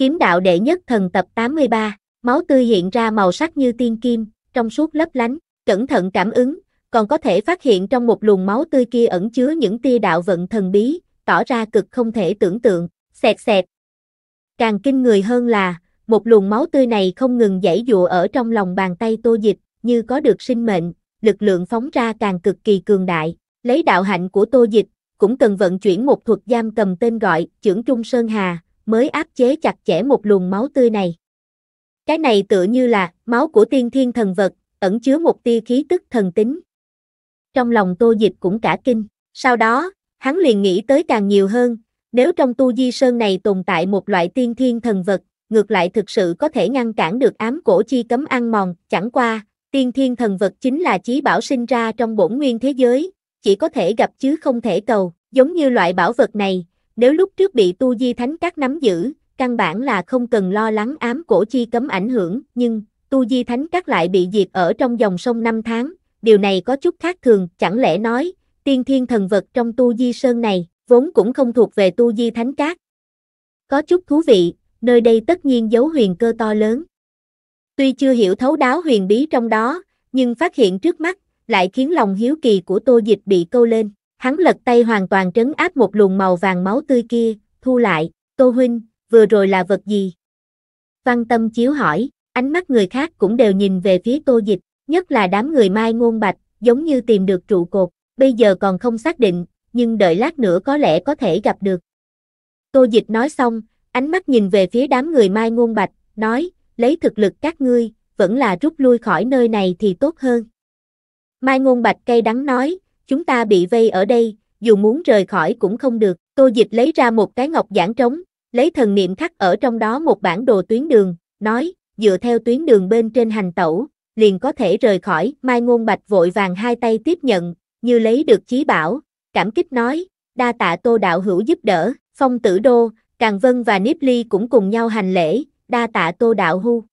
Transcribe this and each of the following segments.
Kiếm đạo đệ nhất thần tập 83, máu tươi hiện ra màu sắc như tiên kim, trong suốt lấp lánh, cẩn thận cảm ứng, còn có thể phát hiện trong một luồng máu tươi kia ẩn chứa những tia đạo vận thần bí, tỏ ra cực không thể tưởng tượng, xẹt xẹt. Càng kinh người hơn là, một luồng máu tươi này không ngừng dãy dụa ở trong lòng bàn tay tô dịch, như có được sinh mệnh, lực lượng phóng ra càng cực kỳ cường đại, lấy đạo hạnh của tô dịch, cũng cần vận chuyển một thuật giam cầm tên gọi, trưởng Trung Sơn Hà, mới áp chế chặt chẽ một luồng máu tươi này. Cái này tựa như là máu của tiên thiên thần vật, ẩn chứa một tia khí tức thần tính. Trong lòng Tô Dịch cũng cả kinh, sau đó, hắn liền nghĩ tới càng nhiều hơn, nếu trong tu di sơn này tồn tại một loại tiên thiên thần vật, ngược lại thực sự có thể ngăn cản được ám cổ chi cấm ăn mòn, chẳng qua, tiên thiên thần vật chính là chí bảo sinh ra trong bổn nguyên thế giới, chỉ có thể gặp chứ không thể cầu, giống như loại bảo vật này, nếu lúc trước bị tu di thánh các nắm giữ, căn bản là không cần lo lắng ám cổ chi cấm ảnh hưởng, nhưng tu di thánh các lại bị diệt ở trong dòng sông năm tháng, điều này có chút khác thường, chẳng lẽ nói, tiên thiên thần vật trong tu di sơn này, vốn cũng không thuộc về tu di thánh các. Có chút thú vị, nơi đây tất nhiên giấu huyền cơ to lớn. Tuy chưa hiểu thấu đáo huyền bí trong đó, nhưng phát hiện trước mắt, lại khiến lòng hiếu kỳ của tô dịch bị câu lên. Hắn lật tay hoàn toàn trấn áp một luồng màu vàng máu tươi kia, thu lại, Tô Huynh, vừa rồi là vật gì? Văn tâm chiếu hỏi, ánh mắt người khác cũng đều nhìn về phía Tô Dịch, nhất là đám người mai ngôn bạch, giống như tìm được trụ cột, bây giờ còn không xác định, nhưng đợi lát nữa có lẽ có thể gặp được. Tô Dịch nói xong, ánh mắt nhìn về phía đám người mai ngôn bạch, nói, lấy thực lực các ngươi, vẫn là rút lui khỏi nơi này thì tốt hơn. Mai ngôn bạch cây đắng nói, chúng ta bị vây ở đây, dù muốn rời khỏi cũng không được. Tô Dịch lấy ra một cái ngọc giản trống, lấy thần niệm khắc ở trong đó một bản đồ tuyến đường, nói, dựa theo tuyến đường bên trên hành tẩu, liền có thể rời khỏi. Mai Ngôn Bạch vội vàng hai tay tiếp nhận, như lấy được chí bảo, cảm kích nói, đa tạ Tô Đạo Hữu giúp đỡ, Phong Tử Đô, Càng Vân và Niếp Ly cũng cùng nhau hành lễ, đa tạ Tô Đạo Hưu.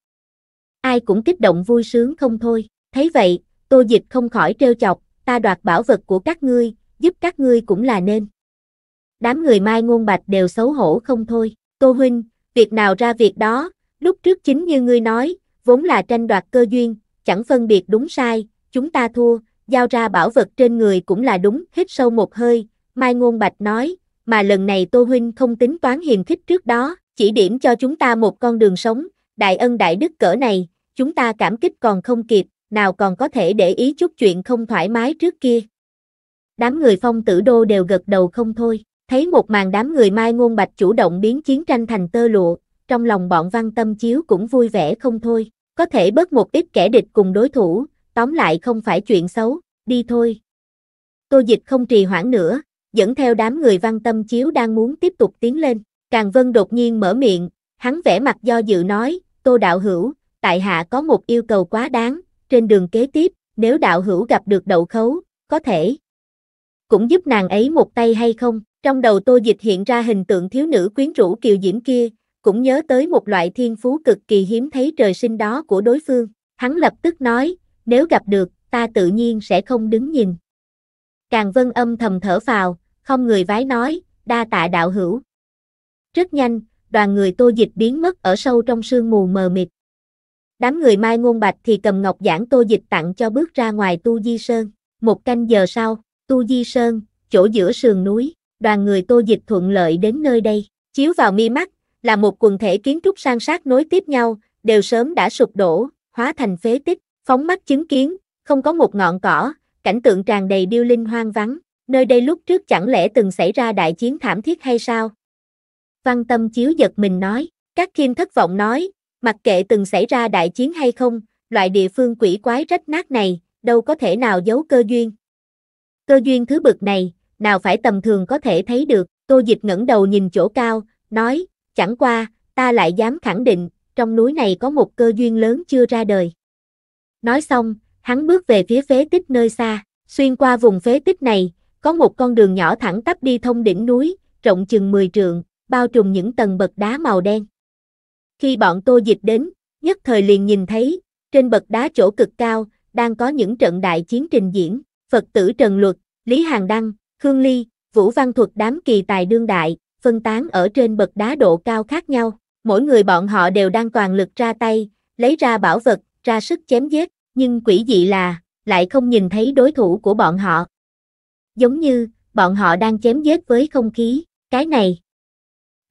Ai cũng kích động vui sướng không thôi, thấy vậy, Tô Dịch không khỏi trêu chọc, ta đoạt bảo vật của các ngươi, giúp các ngươi cũng là nên. Đám người Mai Ngôn Bạch đều xấu hổ không thôi, Tô Huynh, việc nào ra việc đó, lúc trước chính như ngươi nói, vốn là tranh đoạt cơ duyên, chẳng phân biệt đúng sai, chúng ta thua, giao ra bảo vật trên người cũng là đúng, hít sâu một hơi, Mai Ngôn Bạch nói, mà lần này Tô Huynh không tính toán hiềm khích trước đó, chỉ điểm cho chúng ta một con đường sống, đại ân đại đức cỡ này, chúng ta cảm kích còn không kịp, nào còn có thể để ý chút chuyện không thoải mái trước kia. Đám người phong tử đô đều gật đầu không thôi, thấy một màn đám người mai ngôn bạch chủ động biến chiến tranh thành tơ lụa, trong lòng bọn văn tâm chiếu cũng vui vẻ không thôi, có thể bớt một ít kẻ địch cùng đối thủ, tóm lại không phải chuyện xấu, đi thôi. Tô dịch không trì hoãn nữa, dẫn theo đám người văn tâm chiếu đang muốn tiếp tục tiến lên, Càng Vân đột nhiên mở miệng, hắn vẽ mặt do dự nói, Tô Đạo Hữu, tại hạ có một yêu cầu quá đáng, trên đường kế tiếp, nếu đạo hữu gặp được đậu khấu, có thể cũng giúp nàng ấy một tay hay không? Trong đầu tô dịch hiện ra hình tượng thiếu nữ quyến rũ kiều diễm kia, cũng nhớ tới một loại thiên phú cực kỳ hiếm thấy trời sinh đó của đối phương. Hắn lập tức nói, nếu gặp được, ta tự nhiên sẽ không đứng nhìn. Càng vân âm thầm thở vào không người vái nói, đa tạ đạo hữu. Rất nhanh, đoàn người tô dịch biến mất ở sâu trong sương mù mờ mịt. Đám người Mai Ngôn Bạch thì cầm ngọc giảng tô dịch tặng cho bước ra ngoài Tu Di Sơn. Một canh giờ sau, Tu Di Sơn, chỗ giữa sườn núi, đoàn người tô dịch thuận lợi đến nơi đây. Chiếu vào mi mắt, là một quần thể kiến trúc sang sát nối tiếp nhau, đều sớm đã sụp đổ, hóa thành phế tích, phóng mắt chứng kiến, không có một ngọn cỏ, cảnh tượng tràn đầy điêu linh hoang vắng, nơi đây lúc trước chẳng lẽ từng xảy ra đại chiến thảm thiết hay sao? Văn tâm chiếu giật mình nói, các khiêm thất vọng nói, Mặc kệ từng xảy ra đại chiến hay không, loại địa phương quỷ quái rách nát này, đâu có thể nào giấu cơ duyên. Cơ duyên thứ bực này, nào phải tầm thường có thể thấy được, tô dịch ngẩng đầu nhìn chỗ cao, nói, chẳng qua, ta lại dám khẳng định, trong núi này có một cơ duyên lớn chưa ra đời. Nói xong, hắn bước về phía phế tích nơi xa, xuyên qua vùng phế tích này, có một con đường nhỏ thẳng tắp đi thông đỉnh núi, rộng chừng 10 trượng, bao trùm những tầng bậc đá màu đen. Khi bọn tô dịch đến, nhất thời liền nhìn thấy, trên bậc đá chỗ cực cao, đang có những trận đại chiến trình diễn, Phật tử Trần Luật, Lý Hàng Đăng, Khương Ly, Vũ Văn Thuật đám kỳ tài đương đại, phân tán ở trên bậc đá độ cao khác nhau, mỗi người bọn họ đều đang toàn lực ra tay, lấy ra bảo vật, ra sức chém giết, nhưng quỷ dị là, lại không nhìn thấy đối thủ của bọn họ. Giống như, bọn họ đang chém giết với không khí, cái này.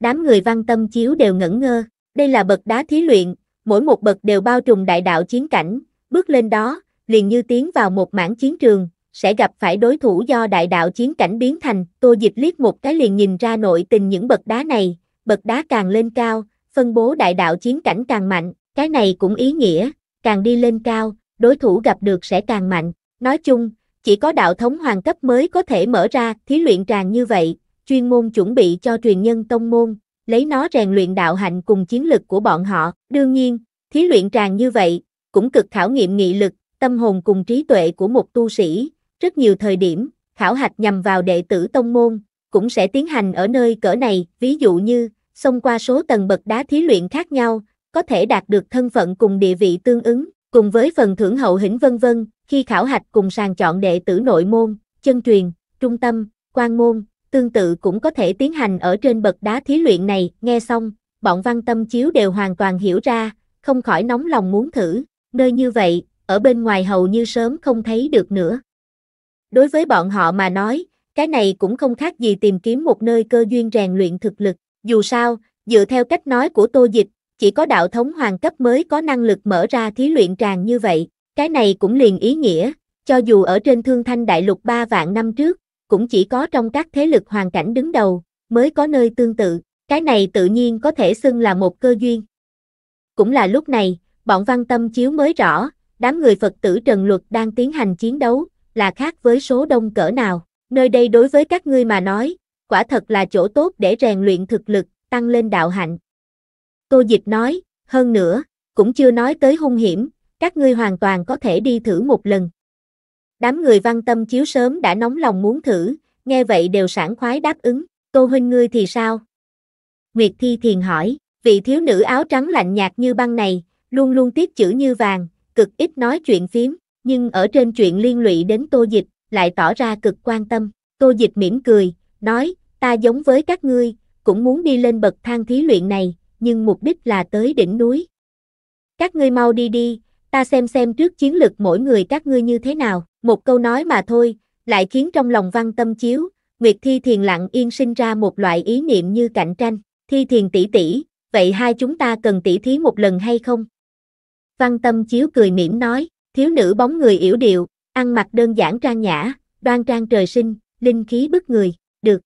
Đám người văn tâm chiếu đều ngẩn ngơ. Đây là bậc đá thí luyện, mỗi một bậc đều bao trùm đại đạo chiến cảnh, bước lên đó, liền như tiến vào một mảng chiến trường, sẽ gặp phải đối thủ do đại đạo chiến cảnh biến thành, Tô Dịch liếc một cái liền nhìn ra nội tình những bậc đá này, bậc đá càng lên cao, phân bố đại đạo chiến cảnh càng mạnh, cái này cũng ý nghĩa, càng đi lên cao, đối thủ gặp được sẽ càng mạnh, nói chung, chỉ có đạo thống hoàng cấp mới có thể mở ra thí luyện tràng như vậy, chuyên môn chuẩn bị cho truyền nhân tông môn, lấy nó rèn luyện đạo hạnh cùng chiến lực của bọn họ. Đương nhiên, thí luyện tràng như vậy, cũng cực khảo nghiệm nghị lực, tâm hồn cùng trí tuệ của một tu sĩ. Rất nhiều thời điểm, khảo hạch nhằm vào đệ tử tông môn, cũng sẽ tiến hành ở nơi cỡ này, ví dụ như, xông qua số tầng bậc đá thí luyện khác nhau, có thể đạt được thân phận cùng địa vị tương ứng, cùng với phần thưởng hậu hĩnh vân vân, khi khảo hạch cùng sàng chọn đệ tử nội môn, chân truyền, trung tâm, quan môn, tương tự cũng có thể tiến hành ở trên bậc đá thí luyện này, nghe xong, bọn văn tâm chiếu đều hoàn toàn hiểu ra, không khỏi nóng lòng muốn thử, nơi như vậy, ở bên ngoài hầu như sớm không thấy được nữa. Đối với bọn họ mà nói, cái này cũng không khác gì tìm kiếm một nơi cơ duyên rèn luyện thực lực, dù sao, dựa theo cách nói của tô dịch, chỉ có đạo thống hoàng cấp mới có năng lực mở ra thí luyện tràng như vậy, cái này cũng liền ý nghĩa, cho dù ở trên thương thanh đại lục 3 vạn năm trước, cũng chỉ có trong các thế lực hoàn cảnh đứng đầu, mới có nơi tương tự, cái này tự nhiên có thể xưng là một cơ duyên. Cũng là lúc này, bọn văn tâm chiếu mới rõ, đám người Phật tử Trần Luật đang tiến hành chiến đấu, là khác với số đông cỡ nào, nơi đây đối với các ngươi mà nói, quả thật là chỗ tốt để rèn luyện thực lực, tăng lên đạo hạnh. Tô Dịch nói, hơn nữa, cũng chưa nói tới hung hiểm, các ngươi hoàn toàn có thể đi thử một lần. Đám người văn tâm chiếu sớm đã nóng lòng muốn thử, nghe vậy đều sảng khoái đáp ứng, cô huynh ngươi thì sao? Nguyệt Thi Thiền hỏi, vị thiếu nữ áo trắng lạnh nhạt như băng này, luôn luôn tiếc chữ như vàng, cực ít nói chuyện phím, nhưng ở trên chuyện liên lụy đến tô dịch, lại tỏ ra cực quan tâm. Tô dịch mỉm cười, nói, ta giống với các ngươi, cũng muốn đi lên bậc thang thí luyện này, nhưng mục đích là tới đỉnh núi. Các ngươi mau đi đi, ta xem xem trước chiến lực mỗi người các ngươi như thế nào. Một câu nói mà thôi, lại khiến trong lòng văn tâm chiếu, Nguyệt Thi Thiền lặng yên sinh ra một loại ý niệm như cạnh tranh, Thi Thiền tỷ tỷ, vậy hai chúng ta cần tỷ thí một lần hay không? Văn tâm chiếu cười mỉm nói, thiếu nữ bóng người yểu điệu, ăn mặc đơn giản trang nhã, đoan trang trời sinh, linh khí bức người, được.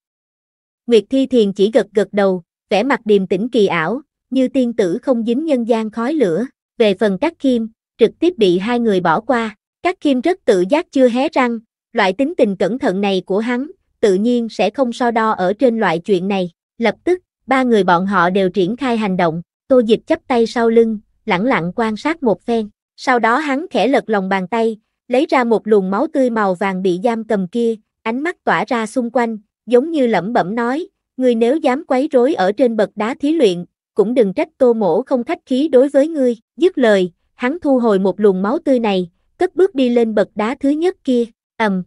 Nguyệt Thi Thiền chỉ gật gật đầu, vẻ mặt điềm tĩnh kỳ ảo, như tiên tử không dính nhân gian khói lửa, về phần cắt kim, trực tiếp bị hai người bỏ qua, các Kim rất tự giác chưa hé răng, loại tính tình cẩn thận này của hắn, tự nhiên sẽ không so đo ở trên loại chuyện này. Lập tức, ba người bọn họ đều triển khai hành động, Tô Dịch chắp tay sau lưng, lặng lặng quan sát một phen. Sau đó hắn khẽ lật lòng bàn tay, lấy ra một luồng máu tươi màu vàng bị giam cầm kia, ánh mắt tỏa ra xung quanh, giống như lẩm bẩm nói, ngươi nếu dám quấy rối ở trên bậc đá thí luyện, cũng đừng trách tô mổ không khách khí đối với ngươi. Dứt lời, hắn thu hồi một luồng máu tươi này, cất bước đi lên bậc đá thứ nhất kia, ầm.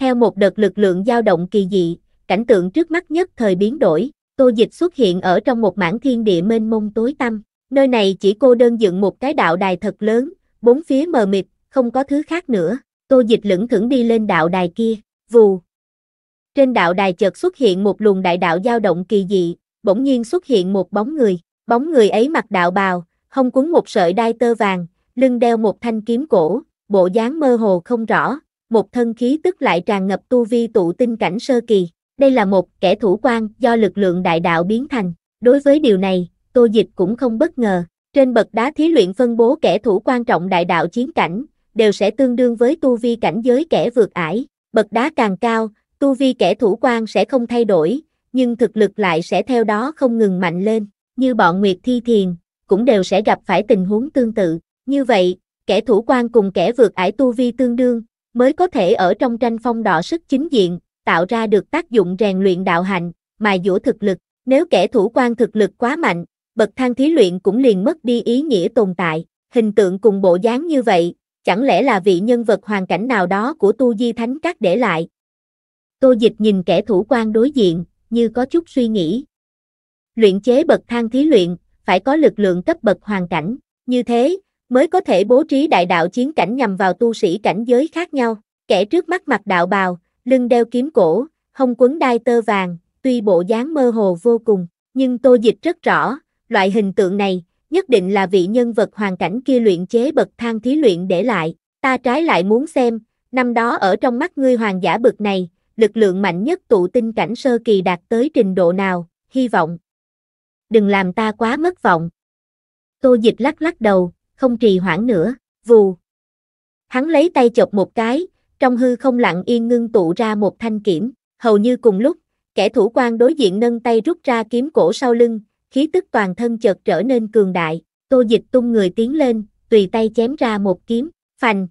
Theo một đợt lực lượng dao động kỳ dị, cảnh tượng trước mắt nhất thời biến đổi, Tô Dịch xuất hiện ở trong một mảng thiên địa mênh mông tối tăm, nơi này chỉ cô đơn dựng một cái đạo đài thật lớn, bốn phía mờ mịt, không có thứ khác nữa. Tô Dịch lững thững đi lên đạo đài kia, vù. Trên đạo đài chợt xuất hiện một luồng đại đạo dao động kỳ dị, bỗng nhiên xuất hiện một bóng người, bóng người ấy mặc đạo bào, hông cuốn một sợi đai tơ vàng, lưng đeo một thanh kiếm cổ, bộ dáng mơ hồ không rõ, một thân khí tức lại tràn ngập tu vi tụ tinh cảnh sơ kỳ. Đây là một kẻ thủ quan do lực lượng đại đạo biến thành. Đối với điều này, Tô Dịch cũng không bất ngờ. Trên bậc đá thí luyện phân bố kẻ thủ quan trọng đại đạo chiến cảnh, đều sẽ tương đương với tu vi cảnh giới kẻ vượt ải. Bậc đá càng cao, tu vi kẻ thủ quan sẽ không thay đổi, nhưng thực lực lại sẽ theo đó không ngừng mạnh lên. Như bọn Nguyệt Thi Thiền, cũng đều sẽ gặp phải tình huống tương tự. Như vậy, kẻ thủ quan cùng kẻ vượt ải tu vi tương đương, mới có thể ở trong tranh phong đọ sức chính diện, tạo ra được tác dụng rèn luyện đạo hạnh, mà dũa thực lực. Nếu kẻ thủ quan thực lực quá mạnh, bậc thang thí luyện cũng liền mất đi ý nghĩa tồn tại. Hình tượng cùng bộ dáng như vậy, chẳng lẽ là vị nhân vật hoàn cảnh nào đó của tu di thánh các để lại. Tô dịch nhìn kẻ thủ quan đối diện, như có chút suy nghĩ. Luyện chế bậc thang thí luyện, phải có lực lượng cấp bậc hoàn cảnh. Như thế, mới có thể bố trí đại đạo chiến cảnh nhằm vào tu sĩ cảnh giới khác nhau. Kẻ trước mắt mặt đạo bào, lưng đeo kiếm cổ, hông quấn đai tơ vàng, tuy bộ dáng mơ hồ vô cùng, nhưng Tô Dịch rất rõ, loại hình tượng này nhất định là vị nhân vật hoàn cảnh kia luyện chế bậc thang thí luyện để lại. Ta trái lại muốn xem, năm đó ở trong mắt ngươi hoàng giả bực này, lực lượng mạnh nhất tụ tinh cảnh sơ kỳ đạt tới trình độ nào, hy vọng. Đừng làm ta quá mất vọng. Tô Dịch lắc lắc đầu, không trì hoãn nữa, vù. Hắn lấy tay chọc một cái, trong hư không lặng yên ngưng tụ ra một thanh kiếm, hầu như cùng lúc, kẻ thủ quan đối diện nâng tay rút ra kiếm cổ sau lưng, khí tức toàn thân chợt trở nên cường đại, Tô Dịch tung người tiến lên, tùy tay chém ra một kiếm, phành.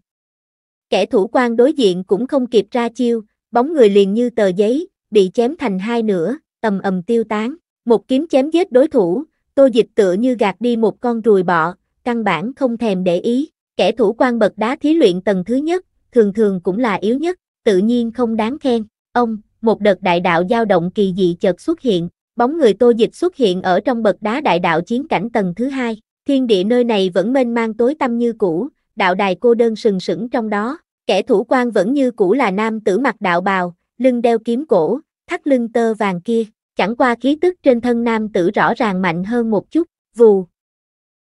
Kẻ thủ quan đối diện cũng không kịp ra chiêu, bóng người liền như tờ giấy, bị chém thành hai nửa, ầm ầm tiêu tán, một kiếm chém giết đối thủ, Tô Dịch tựa như gạt đi một con ruồi bọ, căn bản không thèm để ý, kẻ thủ quan bậc đá thí luyện tầng thứ nhất, thường thường cũng là yếu nhất, tự nhiên không đáng khen. Ông, một đợt đại đạo dao động kỳ dị chợt xuất hiện, bóng người Tô Dịch xuất hiện ở trong bậc đá đại đạo chiến cảnh tầng thứ hai. Thiên địa nơi này vẫn mênh mang tối tăm như cũ, đạo đài cô đơn sừng sững trong đó, kẻ thủ quan vẫn như cũ là nam tử mặc đạo bào, lưng đeo kiếm cổ, thắt lưng tơ vàng kia, chẳng qua khí tức trên thân nam tử rõ ràng mạnh hơn một chút, vù,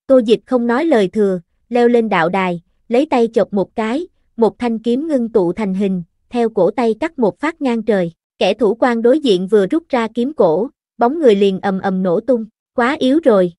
Tô Dịch không nói lời thừa, leo lên đạo đài, lấy tay chọc một cái, một thanh kiếm ngưng tụ thành hình, theo cổ tay cắt một phát ngang trời. Kẻ thủ quan đối diện vừa rút ra kiếm cổ, bóng người liền ầm ầm nổ tung, quá yếu rồi.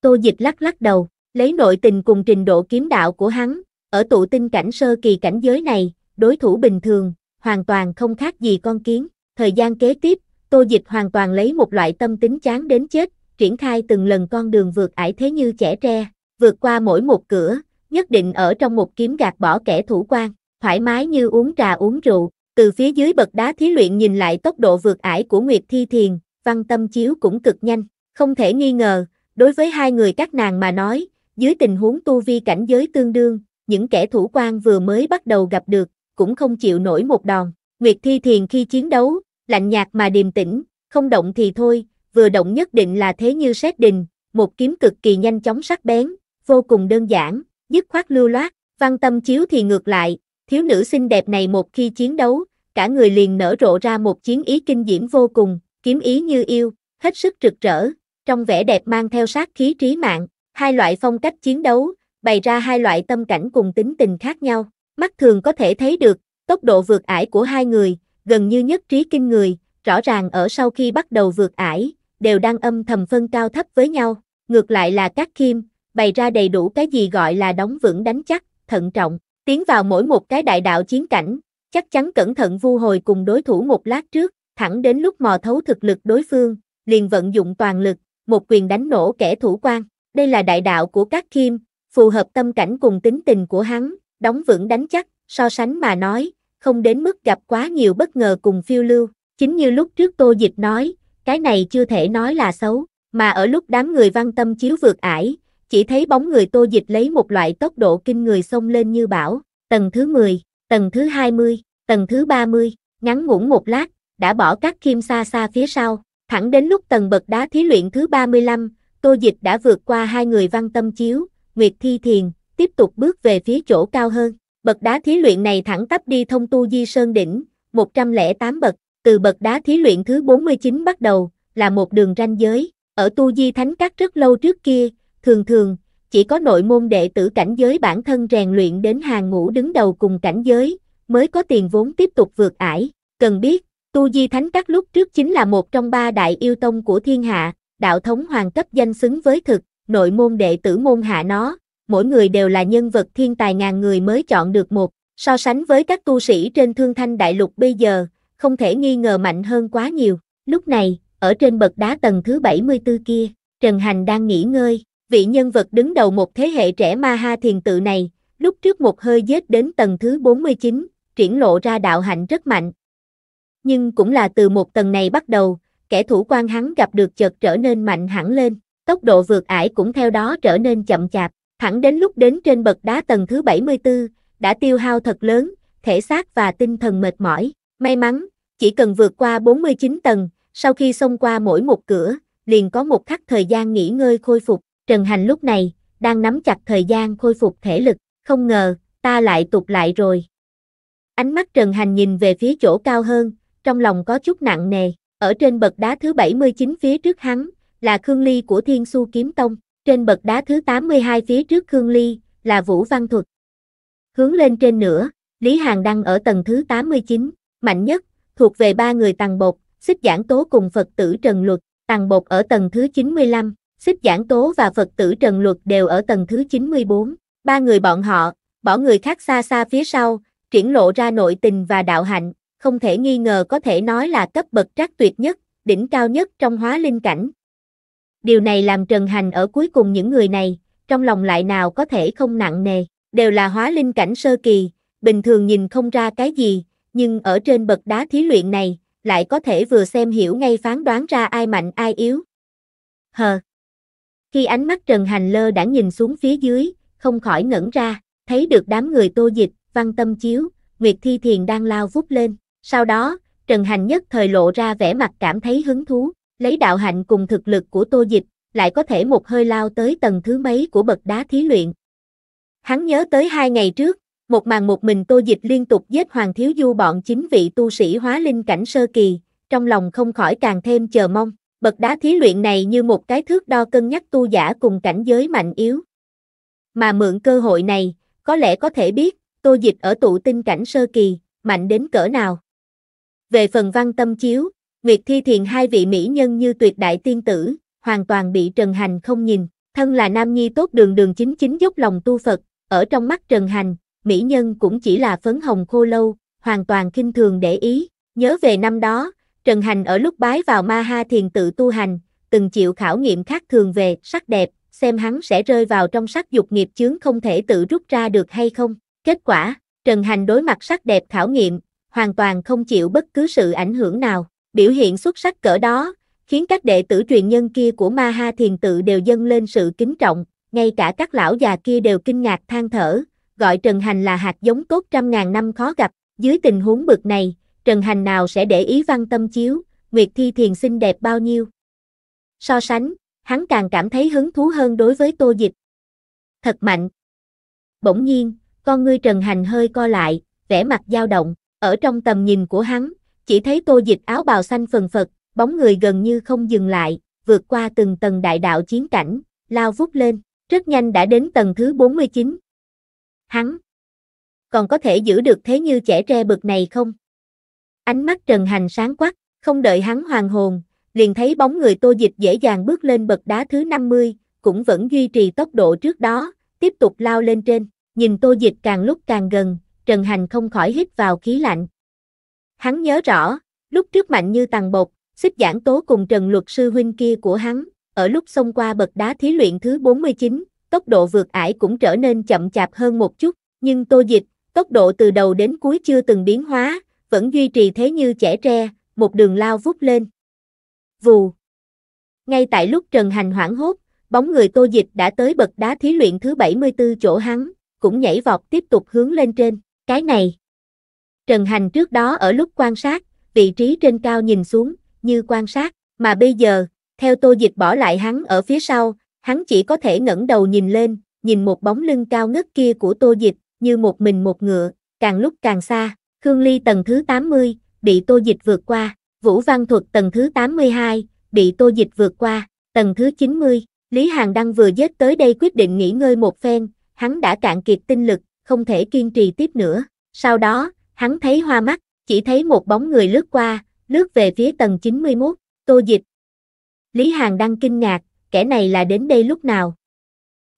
Tô Dịch lắc lắc đầu, lấy nội tình cùng trình độ kiếm đạo của hắn, ở tụ tinh cảnh sơ kỳ cảnh giới này, đối thủ bình thường, hoàn toàn không khác gì con kiến. Thời gian kế tiếp, Tô Dịch hoàn toàn lấy một loại tâm tính chán đến chết, triển khai từng lần con đường vượt ải thế như trẻ tre, vượt qua mỗi một cửa, nhất định ở trong một kiếm gạt bỏ kẻ thủ quan, thoải mái như uống trà uống rượu, từ phía dưới bậc đá thí luyện nhìn lại tốc độ vượt ải của Nguyệt Thi Thiền, văn tâm chiếu cũng cực nhanh, không thể nghi ngờ, đối với hai người các nàng mà nói, dưới tình huống tu vi cảnh giới tương đương, những kẻ thủ quan vừa mới bắt đầu gặp được, cũng không chịu nổi một đòn. Nguyệt Thi Thiền khi chiến đấu, lạnh nhạt mà điềm tĩnh, không động thì thôi, vừa động nhất định là thế như xét đình, một kiếm cực kỳ nhanh chóng sắc bén, vô cùng đơn giản, dứt khoát lưu loát, văn tâm chiếu thì ngược lại, thiếu nữ xinh đẹp này một khi chiến đấu, cả người liền nở rộ ra một chiến ý kinh diễm vô cùng, kiếm ý như yêu, hết sức rực rỡ, trong vẻ đẹp mang theo sát khí trí mạng, hai loại phong cách chiến đấu, bày ra hai loại tâm cảnh cùng tính tình khác nhau, mắt thường có thể thấy được, tốc độ vượt ải của hai người, gần như nhất trí kinh người, rõ ràng ở sau khi bắt đầu vượt ải, đều đang âm thầm phân cao thấp với nhau, ngược lại là các kim, bày ra đầy đủ cái gì gọi là đóng vững đánh chắc, thận trọng, tiến vào mỗi một cái đại đạo chiến cảnh, chắc chắn cẩn thận vu hồi cùng đối thủ một lát trước, thẳng đến lúc mò thấu thực lực đối phương, liền vận dụng toàn lực, một quyền đánh nổ kẻ thủ quan. Đây là đại đạo của các kim, phù hợp tâm cảnh cùng tính tình của hắn, đóng vững đánh chắc, so sánh mà nói, không đến mức gặp quá nhiều bất ngờ cùng phiêu lưu. Chính như lúc trước Tô Dịch nói, cái này chưa thể nói là xấu, mà ở lúc đám người văn tâm chiếu vượt ải, chỉ thấy bóng người tô dịch lấy một loại tốc độ kinh người xông lên như bão, tầng thứ 10, tầng thứ 20, tầng thứ 30, ngắn ngủn một lát, đã bỏ các kim xa xa phía sau, thẳng đến lúc tầng bậc đá thí luyện thứ 35, tô dịch đã vượt qua hai người văn tâm chiếu, Nguyệt Thi Thiền, tiếp tục bước về phía chỗ cao hơn. Bậc đá thí luyện này thẳng tắp đi thông tu di sơn đỉnh, 108 bậc, từ bậc đá thí luyện thứ 49 bắt đầu, là một đường ranh giới, ở tu di thánh các rất lâu trước kia, thường thường, chỉ có nội môn đệ tử cảnh giới bản thân rèn luyện đến hàng ngũ đứng đầu cùng cảnh giới, mới có tiền vốn tiếp tục vượt ải. Cần biết, Tu Di Thánh Các lúc trước chính là một trong ba đại yêu tông của thiên hạ, đạo thống hoàng cấp danh xứng với thực, nội môn đệ tử môn hạ nó, mỗi người đều là nhân vật thiên tài ngàn người mới chọn được một. So sánh với các tu sĩ trên thương thanh đại lục bây giờ, không thể nghi ngờ mạnh hơn quá nhiều. Lúc này, ở trên bậc đá tầng thứ 74 kia, Trần Hành đang nghỉ ngơi, vị nhân vật đứng đầu một thế hệ trẻ ma ha thiền tự này, lúc trước một hơi dết đến tầng thứ 49, triển lộ ra đạo hạnh rất mạnh. Nhưng cũng là từ một tầng này bắt đầu, kẻ thủ quan hắn gặp được chợt trở nên mạnh hẳn lên, tốc độ vượt ải cũng theo đó trở nên chậm chạp, thẳng đến lúc đến trên bậc đá tầng thứ 74, đã tiêu hao thật lớn, thể xác và tinh thần mệt mỏi, May mắn, chỉ cần vượt qua 49 tầng, sau khi xông qua mỗi một cửa, liền có một khắc thời gian nghỉ ngơi khôi phục. Trần Hành lúc này, đang nắm chặt thời gian khôi phục thể lực, không ngờ, ta lại tụt lại rồi. Ánh mắt Trần Hành nhìn về phía chỗ cao hơn, trong lòng có chút nặng nề, ở trên bậc đá thứ 79 phía trước hắn, là Khương Ly của Thiên Su Kiếm Tông, trên bậc đá thứ 82 phía trước Khương Ly, là Vũ Văn Thuật. Hướng lên trên nữa, Lý Hàng đang ở tầng thứ 89, mạnh nhất, thuộc về ba người tàng bột, xích giảng tố cùng Phật tử Trần Luật, tàng bột ở tầng thứ 95, xích giảng tố và Phật tử Trần Luật đều ở tầng thứ 94, ba người bọn họ, bỏ người khác xa xa phía sau, triển lộ ra nội tình và đạo hạnh, không thể nghi ngờ có thể nói là cấp bậc trắc tuyệt nhất, đỉnh cao nhất trong hóa linh cảnh. Điều này làm Trần Hành ở cuối cùng những người này, trong lòng lại nào có thể không nặng nề, đều là hóa linh cảnh sơ kỳ, bình thường nhìn không ra cái gì, nhưng ở trên bậc đá thí luyện này, lại có thể vừa xem hiểu ngay phán đoán ra ai mạnh ai yếu. Hờ! Khi ánh mắt Trần Hành Lơ đã nhìn xuống phía dưới, không khỏi ngẩn ra, thấy được đám người tô dịch, văn tâm chiếu, Nguyệt Thi Thiền đang lao vút lên. Sau đó, Trần Hành nhất thời lộ ra vẻ mặt cảm thấy hứng thú, lấy đạo hạnh cùng thực lực của tô dịch, lại có thể một hơi lao tới tầng thứ mấy của bậc đá thí luyện. Hắn nhớ tới hai ngày trước, một màn một mình Tô Dịch liên tục giết Hoàng Thiếu Du bọn chính vị tu sĩ hóa linh cảnh sơ kỳ, trong lòng không khỏi càng thêm chờ mong. Bậc đá thí luyện này như một cái thước đo cân nhắc tu giả cùng cảnh giới mạnh yếu. Mà mượn cơ hội này, có lẽ có thể biết, Tô Dịch ở tụ tinh cảnh sơ kỳ, mạnh đến cỡ nào. Về phần văn tâm chiếu, Nguyệt Thi Thiền hai vị mỹ nhân như tuyệt đại tiên tử, hoàn toàn bị Trần Hành không nhìn, thân là nam nhi tốt đường đường chính chính dốc lòng tu Phật, ở trong mắt Trần Hành, mỹ nhân cũng chỉ là phấn hồng khô lâu, hoàn toàn kinh thường để ý. Nhớ về năm đó, Trần Hành ở lúc bái vào Ma Ha Thiền tự tu hành, từng chịu khảo nghiệm khác thường về sắc đẹp, xem hắn sẽ rơi vào trong sắc dục nghiệp chướng không thể tự rút ra được hay không. Kết quả, Trần Hành đối mặt sắc đẹp khảo nghiệm, hoàn toàn không chịu bất cứ sự ảnh hưởng nào. Biểu hiện xuất sắc cỡ đó, khiến các đệ tử truyền nhân kia của Ma Ha Thiền tự đều dâng lên sự kính trọng, ngay cả các lão già kia đều kinh ngạc than thở, gọi Trần Hành là hạt giống tốt trăm ngàn năm khó gặp, dưới tình huống bực này, Trần Hành nào sẽ để ý văn tâm chiếu, Nguyệt Thi Thiền xinh đẹp bao nhiêu. So sánh, hắn càng cảm thấy hứng thú hơn đối với tô dịch. Thật mạnh. Bỗng nhiên, con ngươi Trần Hành hơi co lại, vẻ mặt dao động, ở trong tầm nhìn của hắn, chỉ thấy tô dịch áo bào xanh phần phật, bóng người gần như không dừng lại, vượt qua từng tầng đại đạo chiến cảnh, lao vút lên, rất nhanh đã đến tầng thứ 49, hắn còn có thể giữ được thế như trẻ tre bực này không? Ánh mắt Trần Hành sáng quắc, không đợi hắn hoàn hồn, liền thấy bóng người tô dịch dễ dàng bước lên bậc đá thứ 50, cũng vẫn duy trì tốc độ trước đó, tiếp tục lao lên trên, nhìn tô dịch càng lúc càng gần, Trần Hành không khỏi hít vào khí lạnh. Hắn nhớ rõ, lúc trước mạnh như tàng bột, xích giảng tố cùng Trần luật sư huynh kia của hắn, ở lúc xông qua bậc đá thí luyện thứ 49, tốc độ vượt ải cũng trở nên chậm chạp hơn một chút, nhưng Tô Dịch, tốc độ từ đầu đến cuối chưa từng biến hóa, vẫn duy trì thế như trẻ tre, một đường lao vút lên. Vù. Ngay tại lúc Trần Hành hoảng hốt, bóng người Tô Dịch đã tới bậc đá thí luyện thứ 74 chỗ hắn, cũng nhảy vọt tiếp tục hướng lên trên, cái này. Trần Hành trước đó ở lúc quan sát, vị trí trên cao nhìn xuống, như quan sát, mà bây giờ, theo Tô Dịch bỏ lại hắn ở phía sau, Hắn chỉ có thể ngẩng đầu nhìn lên, nhìn một bóng lưng cao ngất kia của Tô Dịch, như một mình một ngựa, càng lúc càng xa, Khương Ly tầng thứ 80, bị Tô Dịch vượt qua, Vũ Văn Thuật tầng thứ 82, bị Tô Dịch vượt qua, tầng thứ 90, Lý Hàng Đăng vừa dết tới đây quyết định nghỉ ngơi một phen, hắn đã cạn kiệt tinh lực, không thể kiên trì tiếp nữa, sau đó, hắn thấy hoa mắt, chỉ thấy một bóng người lướt qua, lướt về phía tầng 91, Tô Dịch. Lý Hàng Đăng kinh ngạc, kẻ này là đến đây lúc nào.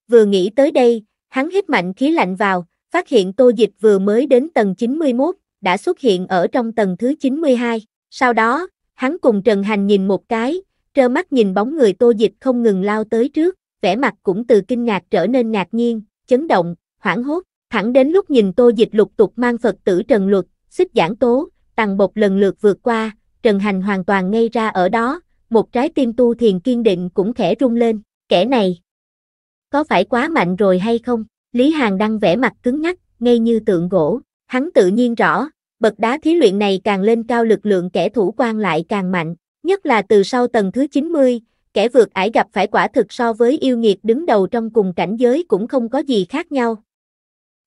Vừa nghĩ tới đây, hắn hít mạnh khí lạnh vào, phát hiện tô dịch vừa mới đến tầng 91, đã xuất hiện ở trong tầng thứ 92. Sau đó, hắn cùng Trần Hành nhìn một cái, trơ mắt nhìn bóng người tô dịch không ngừng lao tới trước, vẻ mặt cũng từ kinh ngạc trở nên ngạc nhiên, chấn động, hoảng hốt, thẳng đến lúc nhìn tô dịch lục tục mang Phật tử Trần Luật, xích giảng tố, tàng bột lần lượt vượt qua, Trần Hành hoàn toàn ngây ra ở đó, một trái tim tu thiền kiên định cũng khẽ rung lên, kẻ này. Có phải quá mạnh rồi hay không? Lý Hàng đang vẽ mặt cứng nhắc, ngay như tượng gỗ, hắn tự nhiên rõ, bậc đá thí luyện này càng lên cao lực lượng kẻ thủ quan lại càng mạnh, nhất là từ sau tầng thứ 90, kẻ vượt ải gặp phải quả thực so với yêu nghiệt đứng đầu trong cùng cảnh giới cũng không có gì khác nhau.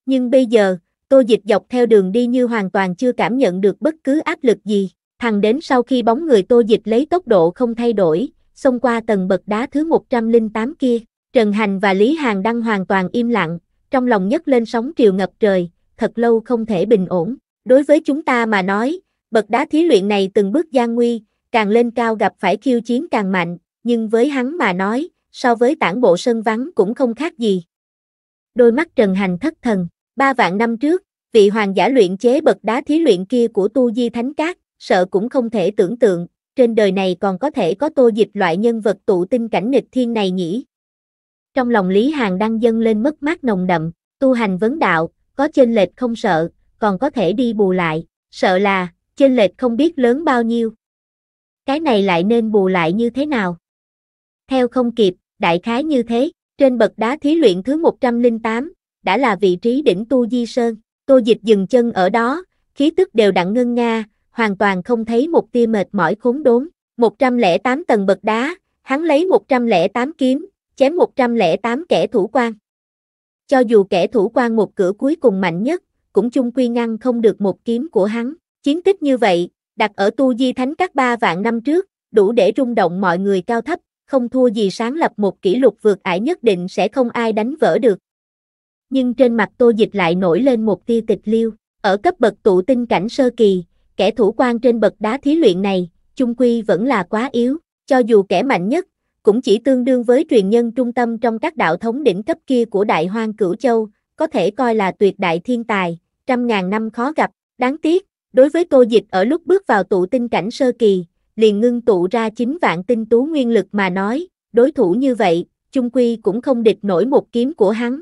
Nhưng bây giờ, Tô Dịch dọc theo đường đi như hoàn toàn chưa cảm nhận được bất cứ áp lực gì. Thằng đến sau khi bóng người tô dịch lấy tốc độ không thay đổi, xông qua tầng bậc đá thứ 108 kia, Trần Hành và Lý Hàng đang hoàn toàn im lặng, trong lòng nhấc lên sóng triều ngập trời, thật lâu không thể bình ổn. Đối với chúng ta mà nói, bậc đá thí luyện này từng bước gian nguy, càng lên cao gặp phải khiêu chiến càng mạnh, nhưng với hắn mà nói, so với tản bộ sân vắng cũng không khác gì. Đôi mắt Trần Hành thất thần, ba vạn năm trước, vị hoàng giả luyện chế bậc đá thí luyện kia của Tu Di Thánh Cát, sợ cũng không thể tưởng tượng, trên đời này còn có thể có tô dịch loại nhân vật tụ tinh cảnh nghịch thiên này nhỉ. Trong lòng Lý Hàng đang dâng lên mất mát nồng đậm, tu hành vấn đạo, có chênh lệch không sợ, còn có thể đi bù lại, sợ là, chênh lệch không biết lớn bao nhiêu. Cái này lại nên bù lại như thế nào? Theo không kịp, đại khái như thế, trên bậc đá thí luyện thứ 108, đã là vị trí đỉnh tu di sơn, tô dịch dừng chân ở đó, khí tức đều đặn ngân nga, hoàn toàn không thấy một tia mệt mỏi khốn đốn. 108 tầng bậc đá, hắn lấy 108 kiếm, chém 108 kẻ thủ quan. Cho dù kẻ thủ quan một cửa cuối cùng mạnh nhất, cũng chung quy ngăn không được một kiếm của hắn. Chiến tích như vậy, đặt ở tu di thánh các ba vạn năm trước, đủ để rung động mọi người cao thấp, không thua gì sáng lập một kỷ lục vượt ải nhất định sẽ không ai đánh vỡ được. Nhưng trên mặt tô dịch lại nổi lên một tia tịch liêu, ở cấp bậc tụ tinh cảnh sơ kỳ, kẻ thủ quan trên bậc đá thí luyện này, chung quy vẫn là quá yếu, cho dù kẻ mạnh nhất, cũng chỉ tương đương với truyền nhân trung tâm trong các đạo thống đỉnh cấp kia của Đại Hoang Cửu Châu, có thể coi là tuyệt đại thiên tài, trăm ngàn năm khó gặp, đáng tiếc, đối với Tô Dịch ở lúc bước vào tụ tinh cảnh sơ kỳ, liền ngưng tụ ra chín vạn tinh tú nguyên lực mà nói, đối thủ như vậy, chung quy cũng không địch nổi một kiếm của hắn.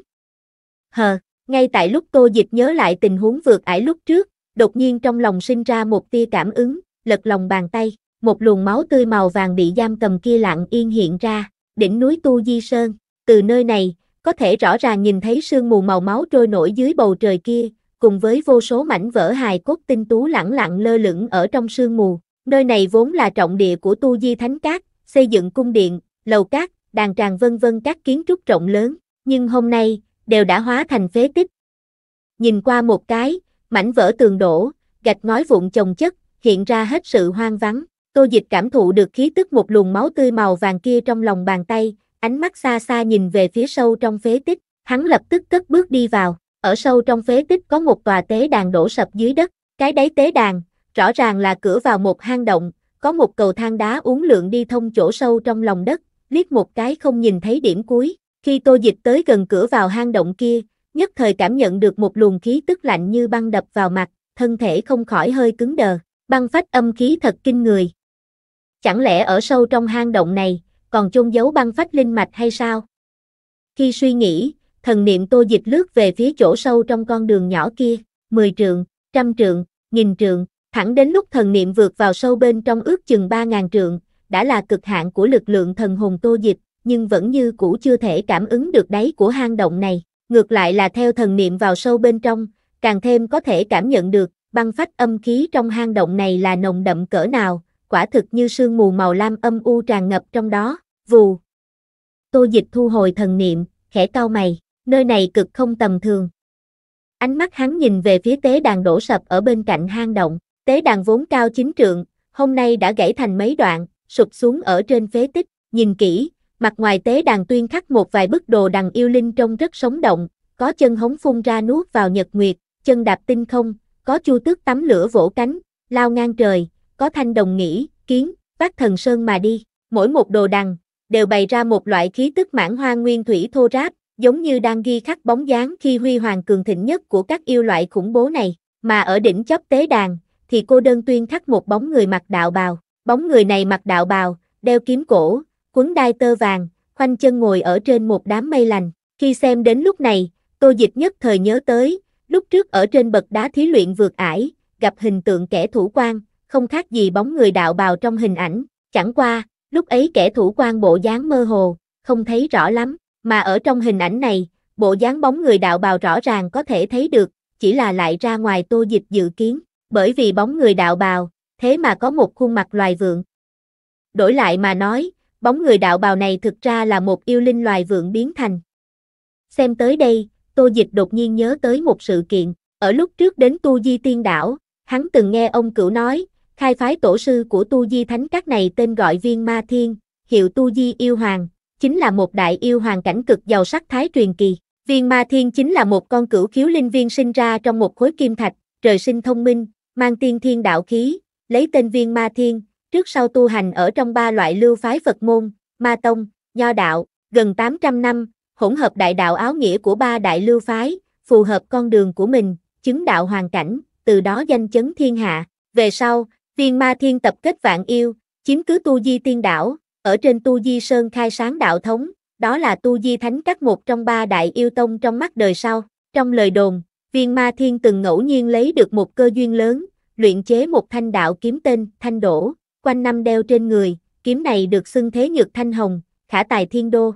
Hờ, ngay tại lúc Tô Dịch nhớ lại tình huống vượt ải lúc trước, đột nhiên trong lòng sinh ra một tia cảm ứng, lật lòng bàn tay, một luồng máu tươi màu vàng bị giam cầm kia lặng yên hiện ra, đỉnh núi Tu Di Sơn, từ nơi này, có thể rõ ràng nhìn thấy sương mù màu máu trôi nổi dưới bầu trời kia, cùng với vô số mảnh vỡ hài cốt tinh tú lẳng lặng lơ lửng ở trong sương mù, nơi này vốn là trọng địa của Tu Di Thánh Cát, xây dựng cung điện, lầu cát, đàn tràng vân vân các kiến trúc rộng lớn, nhưng hôm nay, đều đã hóa thành phế tích. Nhìn qua một cái, mảnh vỡ tường đổ, gạch ngói vụn chồng chất, hiện ra hết sự hoang vắng. Tô Dịch cảm thụ được khí tức một luồng máu tươi màu vàng kia trong lòng bàn tay, ánh mắt xa xa nhìn về phía sâu trong phế tích, hắn lập tức cất bước đi vào. Ở sâu trong phế tích có một tòa tế đàn đổ sập dưới đất, cái đáy tế đàn, rõ ràng là cửa vào một hang động, có một cầu thang đá uốn lượn đi thông chỗ sâu trong lòng đất, liếc một cái không nhìn thấy điểm cuối. Khi Tô Dịch tới gần cửa vào hang động kia, nhất thời cảm nhận được một luồng khí tức lạnh như băng đập vào mặt, thân thể không khỏi hơi cứng đờ, băng phách âm khí thật kinh người. Chẳng lẽ ở sâu trong hang động này, còn chôn giấu băng phách linh mạch hay sao? Khi suy nghĩ, thần niệm tô dịch lướt về phía chỗ sâu trong con đường nhỏ kia, 10 trượng, trăm trượng, nghìn trượng, thẳng đến lúc thần niệm vượt vào sâu bên trong ước chừng 3.000 trượng, đã là cực hạn của lực lượng thần hồn tô dịch, nhưng vẫn như cũ chưa thể cảm ứng được đáy của hang động này ngược lại là theo thần niệm vào sâu bên trong, càng thêm có thể cảm nhận được, băng phách âm khí trong hang động này là nồng đậm cỡ nào, quả thực như sương mù màu lam âm u tràn ngập trong đó, vù. Tô dịch thu hồi thần niệm, khẽ cau mày, nơi này cực không tầm thường. Ánh mắt hắn nhìn về phía tế đàn đổ sập ở bên cạnh hang động, tế đàn vốn cao chính trượng, hôm nay đã gãy thành mấy đoạn, sụp xuống ở trên phế tích, nhìn kỹ, mặt ngoài tế đàn tuyên khắc một vài bức đồ đằng yêu linh trông rất sống động, có chân hống phun ra nuốt vào nhật nguyệt, chân đạp tinh không, có chu tước tắm lửa vỗ cánh, lao ngang trời, có thanh đồng nghĩ, kiến, vác thần sơn mà đi, mỗi một đồ đằng, đều bày ra một loại khí tức mãn hoa nguyên thủy thô ráp, giống như đang ghi khắc bóng dáng khi huy hoàng cường thịnh nhất của các yêu loại khủng bố này, mà ở đỉnh chóp tế đàn, thì cô đơn tuyên khắc một bóng người mặc đạo bào, bóng người này mặc đạo bào, đeo kiếm cổ, quấn đai tơ vàng, khoanh chân ngồi ở trên một đám mây lành. Khi xem đến lúc này, Tô Dịch nhất thời nhớ tới, lúc trước ở trên bậc đá thí luyện vượt ải, gặp hình tượng kẻ thủ quan, không khác gì bóng người đạo bào trong hình ảnh, chẳng qua, lúc ấy kẻ thủ quan bộ dáng mơ hồ, không thấy rõ lắm, mà ở trong hình ảnh này, bộ dáng bóng người đạo bào rõ ràng có thể thấy được, chỉ là lại ra ngoài Tô Dịch dự kiến, bởi vì bóng người đạo bào, thế mà có một khuôn mặt loài vượng. Đổi lại mà nói, bóng người đạo bào này thực ra là một yêu linh loài vượng biến thành. Xem tới đây, Tô Dịch đột nhiên nhớ tới một sự kiện, ở lúc trước đến Tu Di Tiên Đảo, hắn từng nghe ông cửu nói, khai phái tổ sư của Tu Di Thánh Các này tên gọi Viên Ma Thiên, hiệu Tu Di Yêu Hoàng, chính là một đại yêu hoàng cảnh cực giàu sắc thái truyền kỳ. Viên Ma Thiên chính là một con cửu khiếu linh viên sinh ra trong một khối kim thạch, trời sinh thông minh, mang tiên thiên đạo khí, lấy tên Viên Ma Thiên, trước sau tu hành ở trong ba loại lưu phái Phật môn, Ma Tông, Nho Đạo, gần 800 năm, hỗn hợp đại đạo áo nghĩa của ba đại lưu phái, phù hợp con đường của mình, chứng đạo hoàn cảnh, từ đó danh chấn thiên hạ. Về sau, viên ma thiên tập kết vạn yêu, chiếm cứ tu di tiên đảo, ở trên tu di sơn khai sáng đạo thống, đó là tu di thánh các một trong ba đại yêu tông trong mắt đời sau. Trong lời đồn, viên ma thiên từng ngẫu nhiên lấy được một cơ duyên lớn, luyện chế một thanh đạo kiếm tên Thanh Đổ, quanh năm đeo trên người, kiếm này được xưng thế nhược thanh hồng, khả tài thiên đô.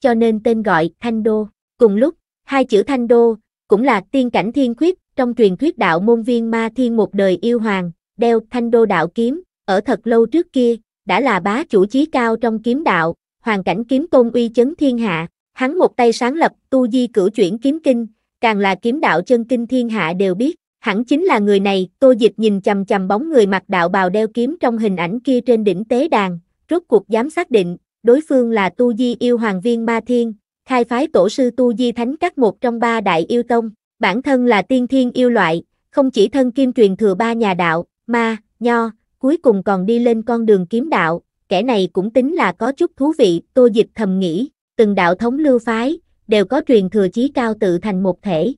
Cho nên tên gọi thanh đô, cùng lúc, hai chữ thanh đô, cũng là tiên cảnh thiên khuyết, trong truyền thuyết đạo môn viên ma thiên một đời yêu hoàng, đeo thanh đô đạo kiếm, ở thật lâu trước kia, đã là bá chủ chí cao trong kiếm đạo, hoàn cảnh kiếm tôn uy chấn thiên hạ, hắn một tay sáng lập tu di cửu chuyển kiếm kinh, càng là kiếm đạo chân kinh thiên hạ đều biết. Hẳn chính là người này, Tô Dịch nhìn chầm chầm bóng người mặc đạo bào đeo kiếm trong hình ảnh kia trên đỉnh tế đàn, rốt cuộc dám xác định, đối phương là Tu Di yêu hoàng viên ba Thiên, khai phái tổ sư Tu Di Thánh các một trong ba đại yêu tông, bản thân là tiên thiên yêu loại, không chỉ thân kim truyền thừa ba nhà đạo, ma, nho, cuối cùng còn đi lên con đường kiếm đạo, kẻ này cũng tính là có chút thú vị, Tô Dịch thầm nghĩ, từng đạo thống lưu phái, đều có truyền thừa chí cao tự thành một thể.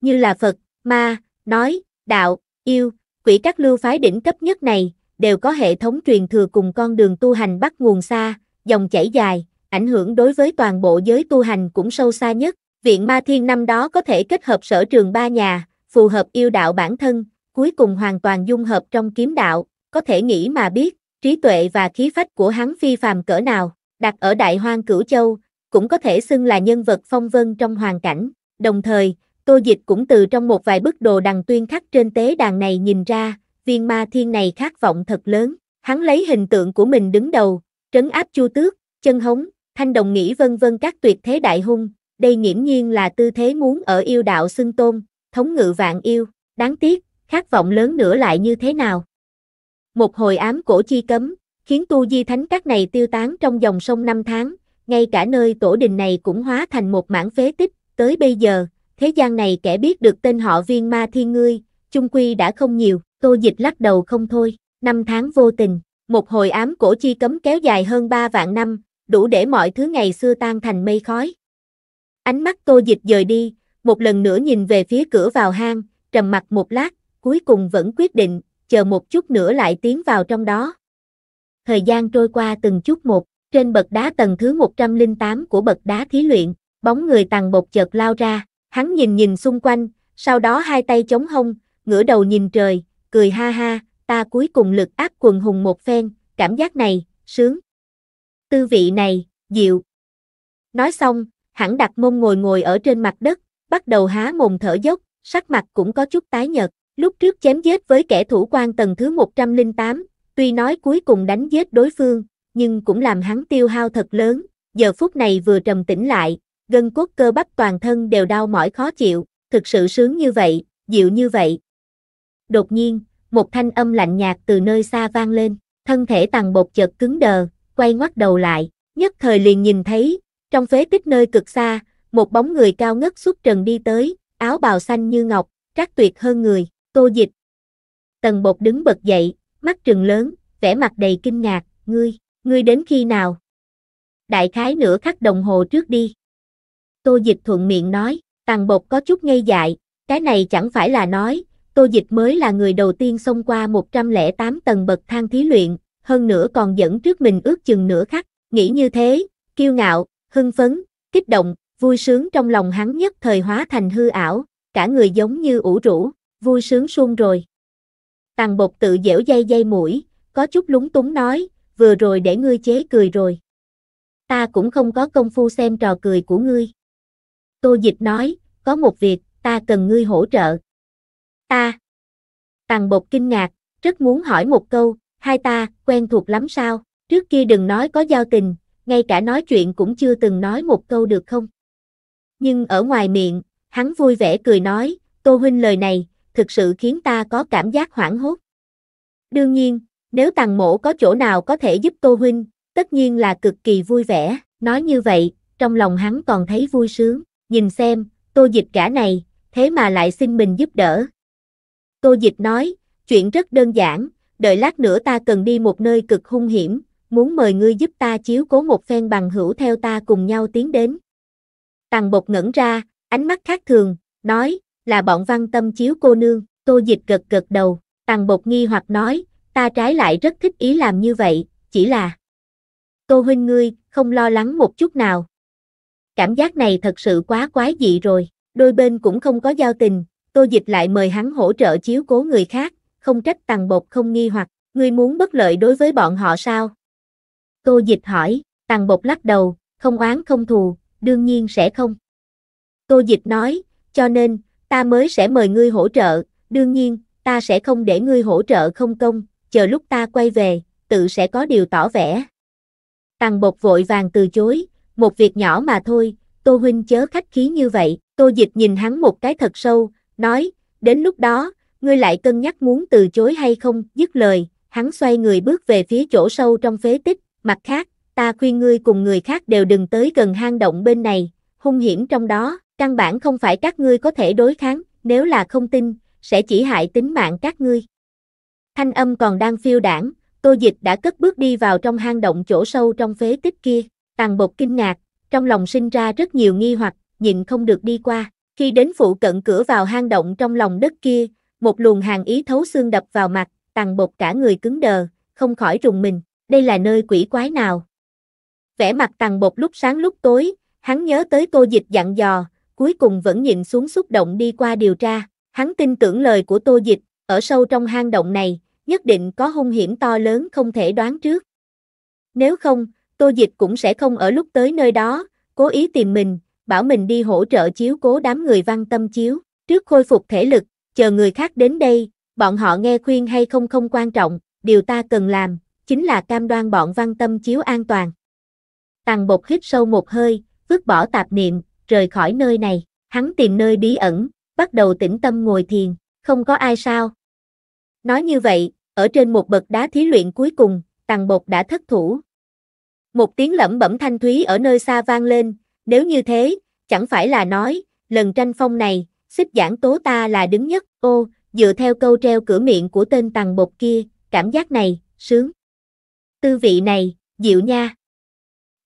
Như là Phật, ma, nói, đạo, yêu, quỷ các lưu phái đỉnh cấp nhất này, đều có hệ thống truyền thừa cùng con đường tu hành bắt nguồn xa, dòng chảy dài, ảnh hưởng đối với toàn bộ giới tu hành cũng sâu xa nhất. Viện Ma Thiên năm đó có thể kết hợp sở trường ba nhà, phù hợp yêu đạo bản thân, cuối cùng hoàn toàn dung hợp trong kiếm đạo, có thể nghĩ mà biết, trí tuệ và khí phách của hắn phi phàm cỡ nào, đặt ở Đại Hoang Cửu Châu, cũng có thể xưng là nhân vật phong vân trong hoàn cảnh. Đồng thời, Tô Dịch cũng từ trong một vài bức đồ đằng tuyên khắc trên tế đàn này nhìn ra, viên ma thiên này khát vọng thật lớn, hắn lấy hình tượng của mình đứng đầu, trấn áp chu tước, chân hống, thanh đồng nghĩ vân vân các tuyệt thế đại hung, đây nghiễm nhiên là tư thế muốn ở yêu đạo xưng tôn, thống ngự vạn yêu, đáng tiếc, khát vọng lớn nữa lại như thế nào. Một hồi ám cổ chi cấm, khiến tu di thánh các này tiêu tán trong dòng sông năm tháng, ngay cả nơi tổ đình này cũng hóa thành một mảng phế tích, tới bây giờ, thế gian này kẻ biết được tên họ viên ma thiên ngươi, chung quy đã không nhiều, tô dịch lắc đầu không thôi, năm tháng vô tình, một hồi ám cổ chi cấm kéo dài hơn ba vạn năm, đủ để mọi thứ ngày xưa tan thành mây khói. Ánh mắt tô dịch dời đi, một lần nữa nhìn về phía cửa vào hang, trầm mặt một lát, cuối cùng vẫn quyết định, chờ một chút nữa lại tiến vào trong đó. Thời gian trôi qua từng chút một, trên bậc đá tầng thứ 108 của bậc đá thí luyện, bóng người tàn bột chợt lao ra. Hắn nhìn nhìn xung quanh, sau đó hai tay chống hông, ngửa đầu nhìn trời, cười ha ha, ta cuối cùng lực áp quần hùng một phen, cảm giác này, sướng. Tư vị này, dịu. Nói xong, hắn đặt mông ngồi ngồi ở trên mặt đất, bắt đầu há mồm thở dốc, sắc mặt cũng có chút tái nhợt. Lúc trước chém giết với kẻ thủ quan tầng thứ 108, tuy nói cuối cùng đánh giết đối phương, nhưng cũng làm hắn tiêu hao thật lớn, giờ phút này vừa trầm tĩnh lại, gân cốt cơ bắp toàn thân đều đau mỏi khó chịu, thực sự sướng như vậy, dịu như vậy. Đột nhiên, một thanh âm lạnh nhạt từ nơi xa vang lên, thân thể tằng bột chợt cứng đờ, quay ngoắt đầu lại, nhất thời liền nhìn thấy, trong phế tích nơi cực xa, một bóng người cao ngất xuất trần đi tới, áo bào xanh như ngọc, trác tuyệt hơn người, tô dịch. Tần bột đứng bật dậy, mắt trừng lớn, vẻ mặt đầy kinh ngạc, ngươi, ngươi đến khi nào? Đại khái nửa khắc đồng hồ trước đi. Tô Dịch thuận miệng nói, tàn bột có chút ngây dại, cái này chẳng phải là nói, Tô Dịch mới là người đầu tiên xông qua 108 tầng bậc thang thí luyện, hơn nữa còn dẫn trước mình ước chừng nửa khắc, nghĩ như thế, kiêu ngạo, hưng phấn, kích động, vui sướng trong lòng hắn nhất thời hóa thành hư ảo, cả người giống như ủ rũ, vui sướng suông rồi. Tàn bột tự dẻo dây dây mũi, có chút lúng túng nói, vừa rồi để ngươi chế cười rồi. Ta cũng không có công phu xem trò cười của ngươi. Tô Dịch nói, có một việc, ta cần ngươi hỗ trợ. Ta. Tàng bột kinh ngạc, rất muốn hỏi một câu, hai ta, quen thuộc lắm sao, trước kia đừng nói có giao tình, ngay cả nói chuyện cũng chưa từng nói một câu được không. Nhưng ở ngoài miệng, hắn vui vẻ cười nói, Tô Huynh lời này, thực sự khiến ta có cảm giác hoảng hốt. Đương nhiên, nếu tàng mổ có chỗ nào có thể giúp Tô Huynh, tất nhiên là cực kỳ vui vẻ, nói như vậy, trong lòng hắn còn thấy vui sướng nhìn xem, tô dịch cả này, thế mà lại xin mình giúp đỡ. Tô dịch nói, chuyện rất đơn giản, đợi lát nữa ta cần đi một nơi cực hung hiểm, muốn mời ngươi giúp ta chiếu cố một phen bằng hữu theo ta cùng nhau tiến đến. Tàng bột ngẩn ra, ánh mắt khác thường, nói, là bọn văn tâm chiếu cô nương, tô dịch gật gật đầu, tàng bột nghi hoặc nói, ta trái lại rất thích ý làm như vậy, chỉ là... Tô huynh ngươi, không lo lắng một chút nào cảm giác này thật sự quá quái dị rồi, đôi bên cũng không có giao tình, Tô Dịch lại mời hắn hỗ trợ chiếu cố người khác, không trách tằng bột không nghi hoặc, ngươi muốn bất lợi đối với bọn họ sao? Tô Dịch hỏi, tằng bột lắc đầu, không oán không thù, đương nhiên sẽ không. Tô Dịch nói, cho nên, ta mới sẽ mời ngươi hỗ trợ, đương nhiên, ta sẽ không để ngươi hỗ trợ không công, chờ lúc ta quay về, tự sẽ có điều tỏ vẻ. tằng bột vội vàng từ chối, một việc nhỏ mà thôi, Tô Huynh chớ khách khí như vậy, Tô Dịch nhìn hắn một cái thật sâu, nói, đến lúc đó, ngươi lại cân nhắc muốn từ chối hay không, dứt lời, hắn xoay người bước về phía chỗ sâu trong phế tích, mặt khác, ta khuyên ngươi cùng người khác đều đừng tới gần hang động bên này, hung hiểm trong đó, căn bản không phải các ngươi có thể đối kháng, nếu là không tin, sẽ chỉ hại tính mạng các ngươi. Thanh âm còn đang phiêu đảng, Tô Dịch đã cất bước đi vào trong hang động chỗ sâu trong phế tích kia. Tàn bột kinh ngạc, trong lòng sinh ra rất nhiều nghi hoặc, nhịn không được đi qua. Khi đến phụ cận cửa vào hang động trong lòng đất kia, một luồng hàng ý thấu xương đập vào mặt, tàn bột cả người cứng đờ, không khỏi rùng mình, đây là nơi quỷ quái nào. Vẻ mặt tàn bột lúc sáng lúc tối, hắn nhớ tới tô dịch dặn dò, cuối cùng vẫn nhịn xuống xúc động đi qua điều tra, hắn tin tưởng lời của tô dịch, ở sâu trong hang động này, nhất định có hung hiểm to lớn không thể đoán trước. Nếu không, Tô Dịch cũng sẽ không ở lúc tới nơi đó, cố ý tìm mình, bảo mình đi hỗ trợ chiếu cố đám người văn tâm chiếu, trước khôi phục thể lực, chờ người khác đến đây, bọn họ nghe khuyên hay không không quan trọng, điều ta cần làm, chính là cam đoan bọn văn tâm chiếu an toàn. Tàng bột hít sâu một hơi, vứt bỏ tạp niệm, rời khỏi nơi này, hắn tìm nơi bí ẩn, bắt đầu tĩnh tâm ngồi thiền, không có ai sao. Nói như vậy, ở trên một bậc đá thí luyện cuối cùng, tàng bột đã thất thủ, một tiếng lẩm bẩm thanh thúy ở nơi xa vang lên, nếu như thế, chẳng phải là nói, lần tranh phong này, xích giảng tố ta là đứng nhất, ô, dựa theo câu treo cửa miệng của tên tằng bột kia, cảm giác này, sướng. Tư vị này, dịu nha.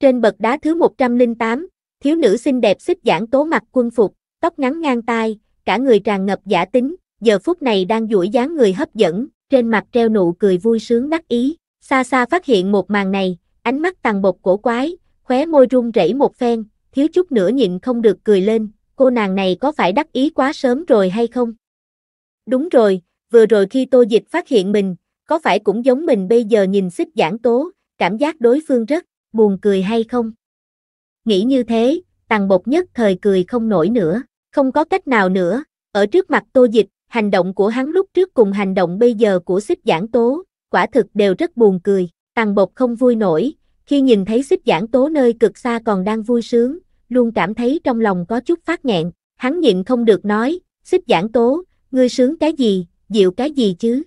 Trên bậc đá thứ 108, thiếu nữ xinh đẹp xích giảng tố mặc quân phục, tóc ngắn ngang tai, cả người tràn ngập giả tính, giờ phút này đang duỗi dáng người hấp dẫn, trên mặt treo nụ cười vui sướng đắc ý, xa xa phát hiện một màn này, ánh mắt tàn bột cổ quái, khóe môi run rẩy một phen, thiếu chút nữa nhịn không được cười lên, cô nàng này có phải đắc ý quá sớm rồi hay không? Đúng rồi, vừa rồi khi tô dịch phát hiện mình, có phải cũng giống mình bây giờ nhìn xích giảng tố, cảm giác đối phương rất buồn cười hay không? Nghĩ như thế, tàng bột nhất thời cười không nổi nữa, không có cách nào nữa, ở trước mặt tô dịch, hành động của hắn lúc trước cùng hành động bây giờ của xích giảng tố, quả thực đều rất buồn cười. Tàng bột không vui nổi, khi nhìn thấy xích giảng tố nơi cực xa còn đang vui sướng, luôn cảm thấy trong lòng có chút phát nghẹn, hắn nhịn không được nói, xích giảng tố, ngươi sướng cái gì, dịu cái gì chứ.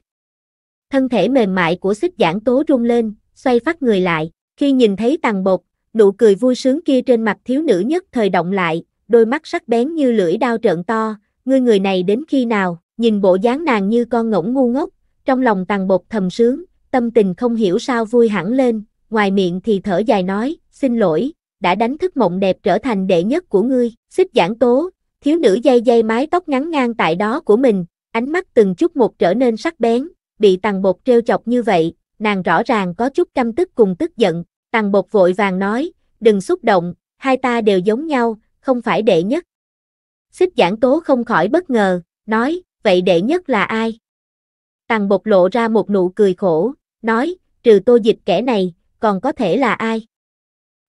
Thân thể mềm mại của xích giảng tố rung lên, xoay phát người lại, khi nhìn thấy tàng bột, nụ cười vui sướng kia trên mặt thiếu nữ nhất thời động lại, đôi mắt sắc bén như lưỡi đao trợn to, ngươi người này đến khi nào, nhìn bộ dáng nàng như con ngỗng ngu ngốc, trong lòng tàng bột thầm sướng, tâm tình không hiểu sao vui hẳn lên, ngoài miệng thì thở dài nói, xin lỗi, đã đánh thức mộng đẹp trở thành đệ nhất của ngươi, xích giảng tố, thiếu nữ dây dây mái tóc ngắn ngang tại đó của mình, ánh mắt từng chút một trở nên sắc bén, bị tàng bột treo chọc như vậy, nàng rõ ràng có chút căm tức cùng tức giận, tàng bột vội vàng nói, đừng xúc động, hai ta đều giống nhau, không phải đệ nhất. Xích giảng tố không khỏi bất ngờ, nói, vậy đệ nhất là ai? Tàng bột lộ ra một nụ cười khổ, nói, trừ tô dịch kẻ này, còn có thể là ai?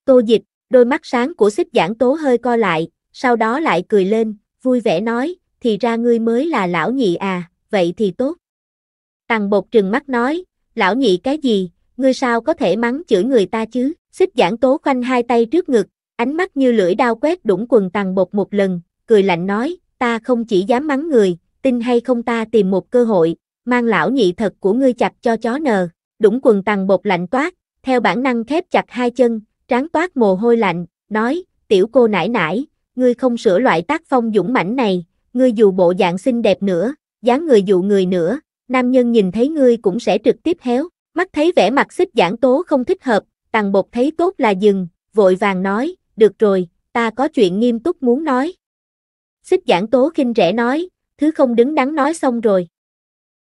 Tô dịch, đôi mắt sáng của xích giảng tố hơi co lại, sau đó lại cười lên, vui vẻ nói, thì ra ngươi mới là lão nhị à, vậy thì tốt. Tằng bột trừng mắt nói, lão nhị cái gì, ngươi sao có thể mắng chửi người ta chứ? Xích giảng tố khoanh hai tay trước ngực, ánh mắt như lưỡi đao quét đũng quần tằng bột một lần, cười lạnh nói, ta không chỉ dám mắng người, tin hay không ta tìm một cơ hội, mang lão nhị thật của ngươi chặt cho chó nờ đũng quần tằng bột lạnh toát, theo bản năng khép chặt hai chân, trán toát mồ hôi lạnh, nói, tiểu cô nải nải, ngươi không sửa loại tác phong dũng mãnh này, ngươi dù bộ dạng xinh đẹp nữa, dáng người dụ người nữa, nam nhân nhìn thấy ngươi cũng sẽ trực tiếp héo, mắt thấy vẻ mặt xích giảng tố không thích hợp, tằng bột thấy tốt là dừng, vội vàng nói, được rồi, ta có chuyện nghiêm túc muốn nói. Xích giảng tố khinh rẻ nói, thứ không đứng đắn nói xong rồi.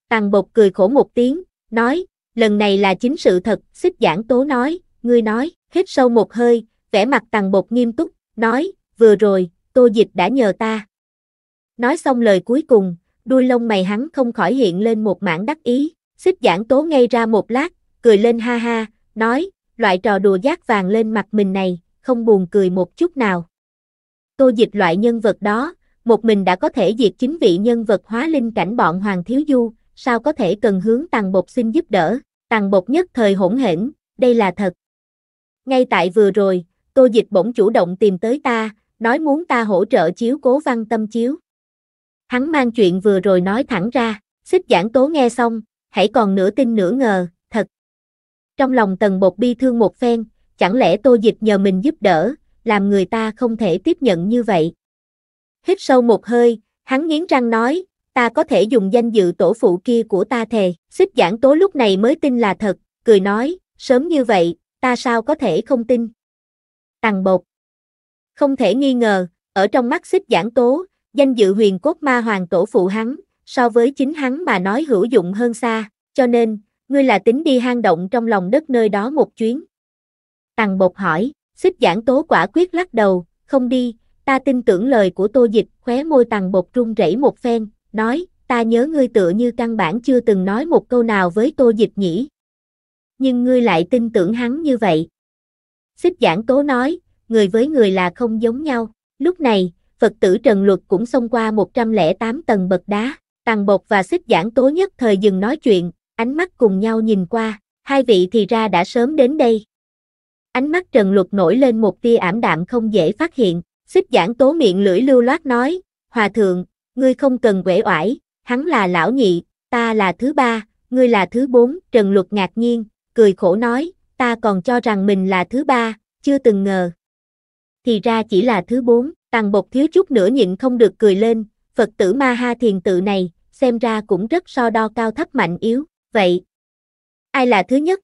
Tàng bột cười khổ một tiếng, nói, lần này là chính sự thật, xích giảng tố nói, ngươi nói, hít sâu một hơi, vẻ mặt tằng bột nghiêm túc, nói, vừa rồi, tô dịch đã nhờ ta. Nói xong lời cuối cùng, đuôi lông mày hắn không khỏi hiện lên một mảng đắc ý, xích giảng tố ngay ra một lát, cười lên ha ha, nói, loại trò đùa giác vàng lên mặt mình này, không buồn cười một chút nào. Tô dịch loại nhân vật đó, một mình đã có thể diệt chính vị nhân vật hóa linh cảnh bọn Hoàng Thiếu Du, sao có thể cần hướng tàng bột xin giúp đỡ, tàng bột nhất thời hỗn hển, đây là thật. Ngay tại vừa rồi, tô dịch bỗng chủ động tìm tới ta, nói muốn ta hỗ trợ chiếu cố văn tâm chiếu. Hắn mang chuyện vừa rồi nói thẳng ra, xích giảng tố nghe xong, hãy còn nửa tin nửa ngờ, thật. Trong lòng tần bột bi thương một phen, chẳng lẽ tô dịch nhờ mình giúp đỡ, làm người ta không thể tiếp nhận như vậy. Hít sâu một hơi, hắn nghiến răng nói, ta có thể dùng danh dự tổ phụ kia của ta thề. Xích giảng tố lúc này mới tin là thật, cười nói, sớm như vậy, ta sao có thể không tin. Tằng bột. Không thể nghi ngờ, ở trong mắt xích giảng tố, danh dự huyền cốt ma hoàng tổ phụ hắn, so với chính hắn mà nói hữu dụng hơn xa, cho nên, ngươi là tính đi hang động trong lòng đất nơi đó một chuyến. Tằng bột hỏi, xích giảng tố quả quyết lắc đầu, không đi, ta tin tưởng lời của tô dịch, khóe môi tằng bột run rẩy một phen, nói, ta nhớ ngươi tựa như căn bản chưa từng nói một câu nào với tô dịch nhĩ Nhưng ngươi lại tin tưởng hắn như vậy. Xích giảng tố nói, người với người là không giống nhau. Lúc này, Phật tử Trần Luật cũng xông qua 108 tầng bậc đá. Tàng Bột và xích giảng tố nhất thời dừng nói chuyện, ánh mắt cùng nhau nhìn qua, hai vị thì ra đã sớm đến đây. Ánh mắt Trần Luật nổi lên một tia ảm đạm không dễ phát hiện, xích giảng tố miệng lưỡi lưu loát nói, Hòa thượng, ngươi không cần quể oải, hắn là lão nhị, ta là thứ ba, ngươi là thứ bốn, Trần Luật ngạc nhiên, cười khổ nói, ta còn cho rằng mình là thứ ba, chưa từng ngờ. Thì ra chỉ là thứ bốn, tàng bột thiếu chút nữa nhịn không được cười lên, Phật tử ma ha thiền tự này, xem ra cũng rất so đo cao thấp mạnh yếu, vậy. Ai là thứ nhất?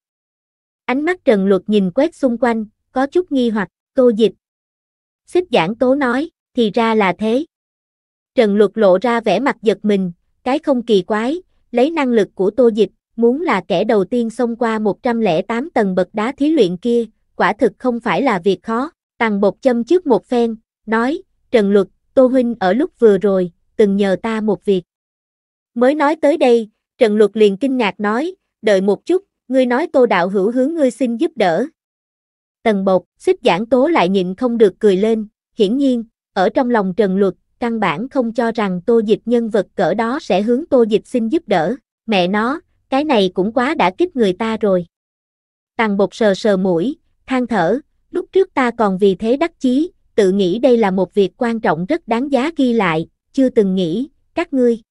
Ánh mắt Trần Luật nhìn quét xung quanh, có chút nghi hoặc, tô dịch. Xích giảng tố nói, thì ra là thế, Trần Luật lộ ra vẻ mặt giật mình, cái không kỳ quái, lấy năng lực của Tô Dịch, muốn là kẻ đầu tiên xông qua 108 tầng bậc đá thí luyện kia, quả thực không phải là việc khó. Tằng bột châm trước một phen, nói, Trần Luật, Tô Huynh ở lúc vừa rồi, từng nhờ ta một việc. Mới nói tới đây, Trần Luật liền kinh ngạc nói, đợi một chút, ngươi nói Tô Đạo Hữu hướng ngươi xin giúp đỡ. Tần bột, xích giảng tố lại nhịn không được cười lên, hiển nhiên, ở trong lòng Trần Luật, căn bản không cho rằng tô dịch nhân vật cỡ đó sẽ hướng tô dịch xin giúp đỡ, mẹ nó, cái này cũng quá đã kích người ta rồi. Tằng bột sờ sờ mũi, than thở, lúc trước ta còn vì thế đắc chí, tự nghĩ đây là một việc quan trọng rất đáng giá ghi lại, chưa từng nghĩ, các ngươi.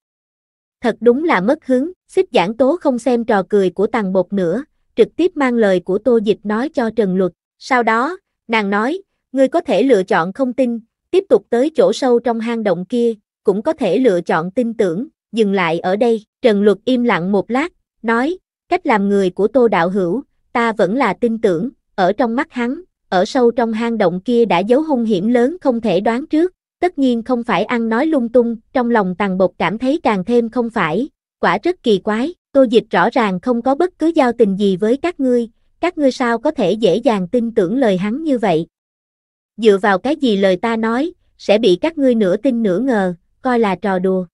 Thật đúng là mất hứng, xích giảng tố không xem trò cười của tàng bột nữa, trực tiếp mang lời của tô dịch nói cho Trần Luật. Sau đó, nàng nói, ngươi có thể lựa chọn không tin, tiếp tục tới chỗ sâu trong hang động kia, cũng có thể lựa chọn tin tưởng, dừng lại ở đây. Trần Luật im lặng một lát, nói, cách làm người của Tô Đạo Hữu, ta vẫn là tin tưởng, ở trong mắt hắn, ở sâu trong hang động kia đã giấu hung hiểm lớn không thể đoán trước, tất nhiên không phải ăn nói lung tung, trong lòng tàng bột cảm thấy càng thêm không phải, quả rất kỳ quái, tô dịch rõ ràng không có bất cứ giao tình gì với các ngươi, các ngươi sao có thể dễ dàng tin tưởng lời hắn như vậy, dựa vào cái gì lời ta nói, sẽ bị các ngươi nửa tin nửa ngờ, coi là trò đùa.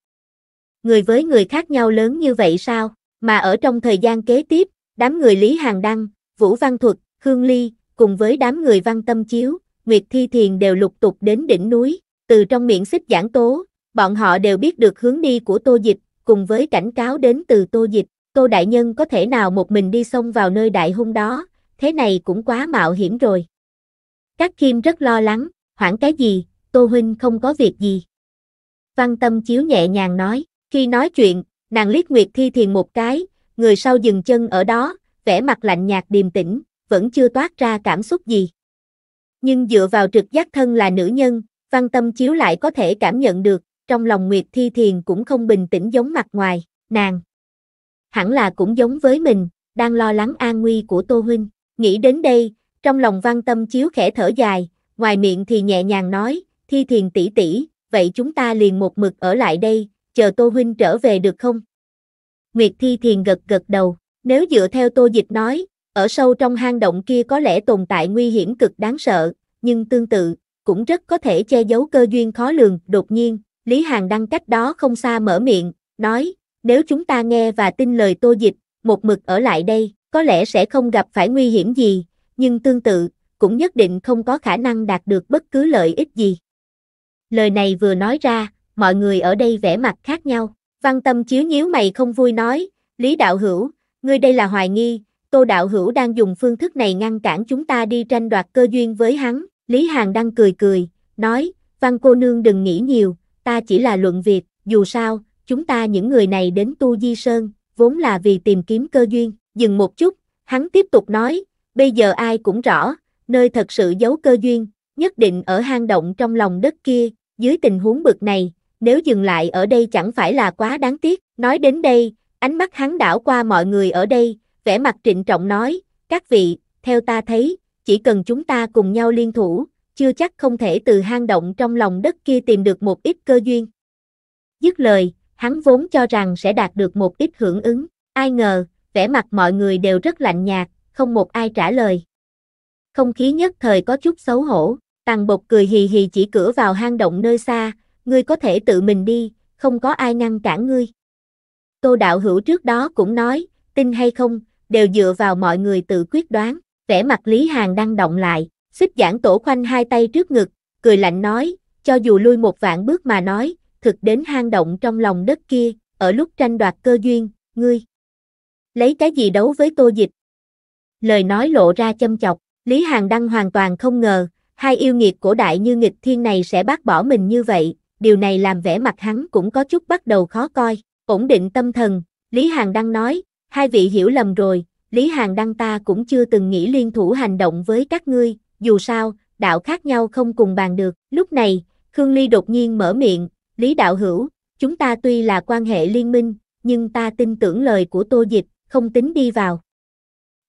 Người với người khác nhau lớn như vậy sao, mà ở trong thời gian kế tiếp, đám người Lý Hàng Đăng, Vũ Văn Thuật, Khương Ly, cùng với đám người Văn Tâm Chiếu, Nguyệt Thi Thiền đều lục tục đến đỉnh núi, từ trong miệng xích giảng tố, bọn họ đều biết được hướng đi của tô dịch, cùng với cảnh cáo đến từ tô dịch, tô đại nhân có thể nào một mình đi xông vào nơi đại hung đó, thế này cũng quá mạo hiểm rồi. Các Kim rất lo lắng, hoảng cái gì, Tô Huynh không có việc gì. Văn Tâm Chiếu nhẹ nhàng nói, khi nói chuyện, nàng liếc Nguyệt Thi Thiền một cái, người sau dừng chân ở đó, vẻ mặt lạnh nhạt điềm tĩnh, vẫn chưa toát ra cảm xúc gì. Nhưng dựa vào trực giác thân là nữ nhân, Văn Tâm Chiếu lại có thể cảm nhận được, trong lòng Nguyệt Thi Thiền cũng không bình tĩnh giống mặt ngoài, nàng. Hẳn là cũng giống với mình, đang lo lắng an nguy của Tô Huynh. Nghĩ đến đây, trong lòng văn tâm chiếu khẽ thở dài, ngoài miệng thì nhẹ nhàng nói, thi thiền tỷ tỷ, vậy chúng ta liền một mực ở lại đây, chờ Tô Huynh trở về được không? Nguyệt thi thiền gật gật đầu, nếu dựa theo Tô Dịch nói, ở sâu trong hang động kia có lẽ tồn tại nguy hiểm cực đáng sợ, nhưng tương tự, cũng rất có thể che giấu cơ duyên khó lường. Đột nhiên, Lý Hàng đăng cách đó không xa mở miệng, nói, nếu chúng ta nghe và tin lời Tô Dịch, một mực ở lại đây, có lẽ sẽ không gặp phải nguy hiểm gì, nhưng tương tự, cũng nhất định không có khả năng đạt được bất cứ lợi ích gì. Lời này vừa nói ra, mọi người ở đây vẻ mặt khác nhau. Văn Tâm chiếu nhíu mày không vui nói, Lý Đạo Hữu, ngươi đây là hoài nghi, Tô Đạo Hữu đang dùng phương thức này ngăn cản chúng ta đi tranh đoạt cơ duyên với hắn. Lý Hàn đang cười cười, nói, Văn cô nương đừng nghĩ nhiều, ta chỉ là luận việc, dù sao, chúng ta những người này đến Tu Di Sơn, vốn là vì tìm kiếm cơ duyên. Dừng một chút, hắn tiếp tục nói, Bây giờ ai cũng rõ, nơi thật sự giấu cơ duyên, nhất định ở hang động trong lòng đất kia, dưới tình huống bực này, nếu dừng lại ở đây chẳng phải là quá đáng tiếc. Nói đến đây, ánh mắt hắn đảo qua mọi người ở đây, vẻ mặt trịnh trọng nói, các vị, theo ta thấy, chỉ cần chúng ta cùng nhau liên thủ, chưa chắc không thể từ hang động trong lòng đất kia tìm được một ít cơ duyên. Dứt lời, hắn vốn cho rằng sẽ đạt được một ít hưởng ứng, ai ngờ, vẻ mặt mọi người đều rất lạnh nhạt, không một ai trả lời. Không khí nhất thời có chút xấu hổ, tàng bột cười hì hì chỉ cửa vào hang động nơi xa, ngươi có thể tự mình đi, không có ai ngăn cản ngươi. Tô đạo hữu trước đó cũng nói, tin hay không, đều dựa vào mọi người tự quyết đoán, vẻ mặt Lý Hàng đang động lại, xích giảng tổ khoanh hai tay trước ngực, cười lạnh nói, cho dù lui một vạn bước mà nói, thực đến hang động trong lòng đất kia, ở lúc tranh đoạt cơ duyên, ngươi. Lấy cái gì đấu với tô dịch, lời nói lộ ra châm chọc, Lý Hàng Đăng hoàn toàn không ngờ, hai yêu nghiệt cổ đại như nghịch thiên này sẽ bác bỏ mình như vậy, điều này làm vẻ mặt hắn cũng có chút bắt đầu khó coi, ổn định tâm thần, Lý Hàng Đăng nói, hai vị hiểu lầm rồi, Lý Hàng Đăng ta cũng chưa từng nghĩ liên thủ hành động với các ngươi, dù sao, đạo khác nhau không cùng bàn được, lúc này, Khương Ly đột nhiên mở miệng, Lý Đạo Hữu, chúng ta tuy là quan hệ liên minh, nhưng ta tin tưởng lời của Tô Dịch, không tính đi vào.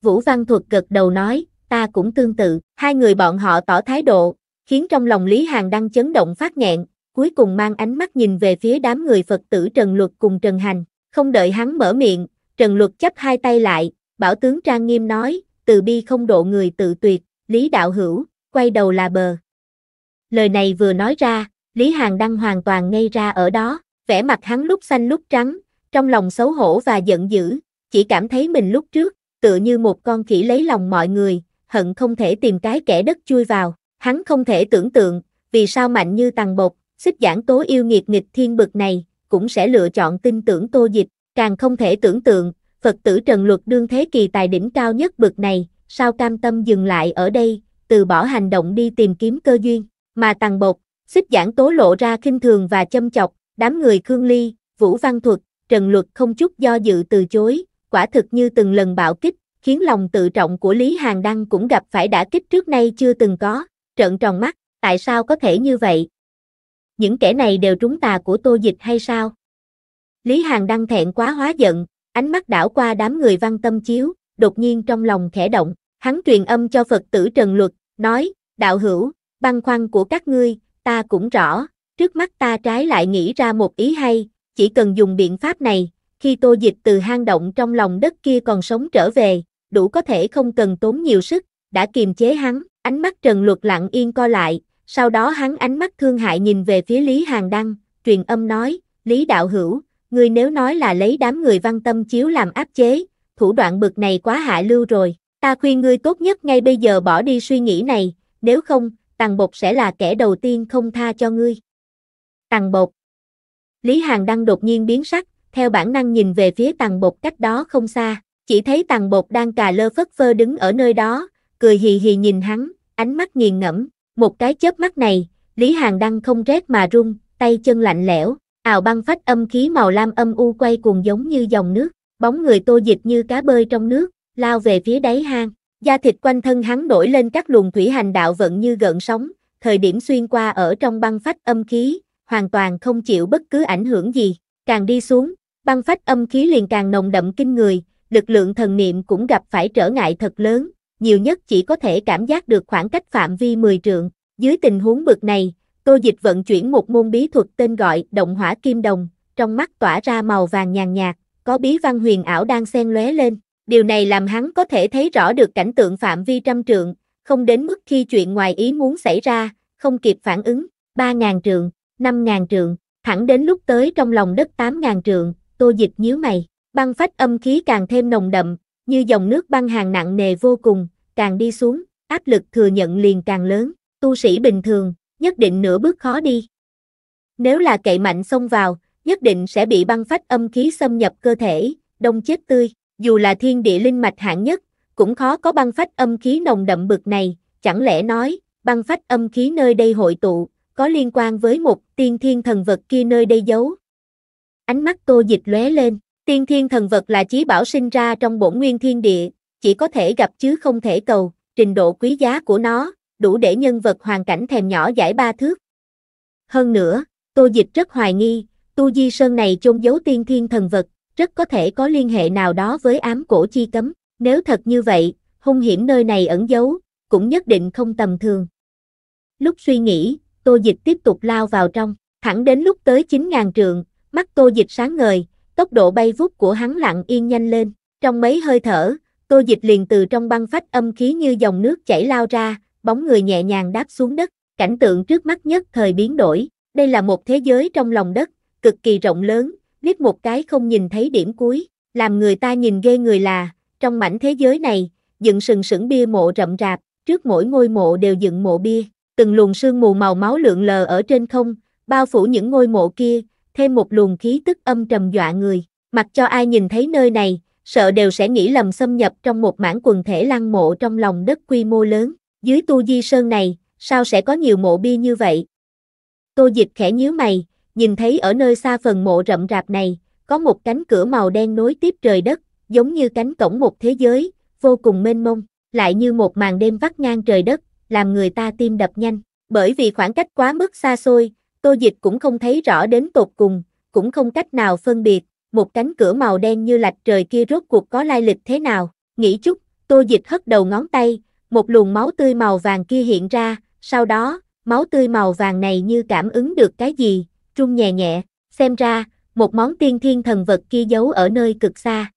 Vũ Văn Thuật gật đầu nói, ta cũng tương tự, hai người bọn họ tỏ thái độ, khiến trong lòng Lý Hàng đang chấn động phát nghẹn, cuối cùng mang ánh mắt nhìn về phía đám người Phật tử Trần Luật cùng Trần Hành, không đợi hắn mở miệng, Trần Luật chấp hai tay lại, bảo tướng Trang Nghiêm nói, từ bi không độ người tự tuyệt, Lý Đạo Hữu, quay đầu là bờ. Lời này vừa nói ra, Lý Hàng Đăng hoàn toàn ngây ra ở đó, vẻ mặt hắn lúc xanh lúc trắng, trong lòng xấu hổ và giận dữ, chỉ cảm thấy mình lúc trước, tựa như một con khỉ lấy lòng mọi người, hận không thể tìm cái kẻ đất chui vào. Hắn không thể tưởng tượng, vì sao mạnh như tàng bột, xích giảng tố yêu nghiệt nghịch thiên bực này, cũng sẽ lựa chọn tin tưởng tô dịch. Càng không thể tưởng tượng, Phật tử Trần Luật đương thế kỳ tài đỉnh cao nhất bực này, sao cam tâm dừng lại ở đây, từ bỏ hành động đi tìm kiếm cơ duyên, mà tàng bột, xích giảng tố lộ ra khinh thường và châm chọc, đám người Khương Ly, Vũ Văn Thuật, Trần Luật không chút do dự từ chối, quả thực như từng lần bạo kích, khiến lòng tự trọng của Lý Hàng Đăng cũng gặp phải đả kích trước nay chưa từng có, trợn tròn mắt, tại sao có thể như vậy? Những kẻ này đều trúng tà của tô dịch hay sao? Lý Hàng Đăng thẹn quá hóa giận, ánh mắt đảo qua đám người văn tâm chiếu, đột nhiên trong lòng khẽ động, hắn truyền âm cho Phật tử Trần Luật, nói, đạo hữu, băng khoăn của các ngươi, ta cũng rõ, trước mắt ta trái lại nghĩ ra một ý hay, chỉ cần dùng biện pháp này, khi tô dịch từ hang động trong lòng đất kia còn sống trở về, đủ có thể không cần tốn nhiều sức, đã kiềm chế hắn, ánh mắt trần luật lặng yên co lại, sau đó hắn ánh mắt thương hại nhìn về phía Lý Hàng Đăng, truyền âm nói, Lý Đạo Hữu, người nếu nói là lấy đám người văn tâm chiếu làm áp chế, thủ đoạn bực này quá hạ lưu rồi, ta khuyên ngươi tốt nhất ngay bây giờ bỏ đi suy nghĩ này, nếu không, Tằng bột sẽ là kẻ đầu tiên không tha cho ngươi. Tằng bột Lý Hàng Đăng đột nhiên biến sắc, theo bản năng nhìn về phía tàn bột cách đó không xa, chỉ thấy tàn bột đang cà lơ phất phơ đứng ở nơi đó, cười hì hì nhìn hắn, ánh mắt nghiền ngẫm, một cái chớp mắt này, Lý Hàng Đăng không rét mà run, tay chân lạnh lẽo, ảo băng phách âm khí màu lam âm u quay cuồng giống như dòng nước, bóng người tô dịch như cá bơi trong nước, lao về phía đáy hang, da thịt quanh thân hắn nổi lên các luồng thủy hành đạo vận như gợn sóng, thời điểm xuyên qua ở trong băng phách âm khí, hoàn toàn không chịu bất cứ ảnh hưởng gì, càng đi xuống, băng phách âm khí liền càng nồng đậm kinh người, lực lượng thần niệm cũng gặp phải trở ngại thật lớn, nhiều nhất chỉ có thể cảm giác được khoảng cách phạm vi 10 trượng. Dưới tình huống bực này, Tô Dịch vận chuyển một môn bí thuật tên gọi Động Hỏa Kim Đồng, trong mắt tỏa ra màu vàng nhàn nhạt, có bí văn huyền ảo đang xen lóe lên. Điều này làm hắn có thể thấy rõ được cảnh tượng phạm vi trăm trượng, không đến mức khi chuyện ngoài ý muốn xảy ra, không kịp phản ứng, 3.000 trượng, 5.000 trượng, thẳng đến lúc tới trong lòng đất 8.000 trượng, Tô Dịch nhíu mày, băng phách âm khí càng thêm nồng đậm, như dòng nước băng hàng nặng nề vô cùng, càng đi xuống, áp lực thừa nhận liền càng lớn, tu sĩ bình thường, nhất định nửa bước khó đi. Nếu là cậy mạnh xông vào, nhất định sẽ bị băng phách âm khí xâm nhập cơ thể, đông chết tươi, dù là thiên địa linh mạch hạng nhất, cũng khó có băng phách âm khí nồng đậm bực này, chẳng lẽ nói, băng phách âm khí nơi đây hội tụ, có liên quan với một tiên thiên thần vật kia nơi đây giấu, ánh mắt tô dịch lóe lên, tiên thiên thần vật là chí bảo sinh ra trong bổn nguyên thiên địa, chỉ có thể gặp chứ không thể cầu, trình độ quý giá của nó, đủ để nhân vật hoàn cảnh thèm nhỏ giải ba thước. Hơn nữa, tô dịch rất hoài nghi, tu di sơn này chôn giấu tiên thiên thần vật, rất có thể có liên hệ nào đó với ám cổ chi cấm, nếu thật như vậy, hung hiểm nơi này ẩn giấu, cũng nhất định không tầm thường. Lúc suy nghĩ, tô dịch tiếp tục lao vào trong, thẳng đến lúc tới 9.000 trường, Mắt tô dịch sáng ngời, tốc độ bay vút của hắn lặng yên nhanh lên. Trong mấy hơi thở, tô dịch liền từ trong băng phách âm khí như dòng nước chảy lao ra, bóng người nhẹ nhàng đáp xuống đất. Cảnh tượng trước mắt nhất thời biến đổi. Đây là một thế giới trong lòng đất, cực kỳ rộng lớn, liếc một cái không nhìn thấy điểm cuối. Làm người ta nhìn ghê người là, trong mảnh thế giới này, dựng sừng sững bia mộ rậm rạp, trước mỗi ngôi mộ đều dựng mộ bia, từng luồng sương mù màu máu lượn lờ ở trên không, bao phủ những ngôi mộ kia, thêm một luồng khí tức âm trầm dọa người, mặc cho ai nhìn thấy nơi này, sợ đều sẽ nghĩ lầm xâm nhập trong một mảng quần thể lăng mộ trong lòng đất quy mô lớn, dưới tu di sơn này, sao sẽ có nhiều mộ bia như vậy? Tô Dịch khẽ nhíu mày, nhìn thấy ở nơi xa phần mộ rậm rạp này, có một cánh cửa màu đen nối tiếp trời đất, giống như cánh cổng một thế giới, vô cùng mênh mông, lại như một màn đêm vắt ngang trời đất, làm người ta tim đập nhanh, bởi vì khoảng cách quá mức xa xôi, Tô Dịch cũng không thấy rõ đến tột cùng, cũng không cách nào phân biệt, một cánh cửa màu đen như lạch trời kia rốt cuộc có lai lịch thế nào. Nghĩ chút, Tô Dịch hất đầu ngón tay, một luồng máu tươi màu vàng kia hiện ra, sau đó, máu tươi màu vàng này như cảm ứng được cái gì, trung nhẹ nhẹ, xem ra, một món tiên thiên thần vật kia giấu ở nơi cực xa.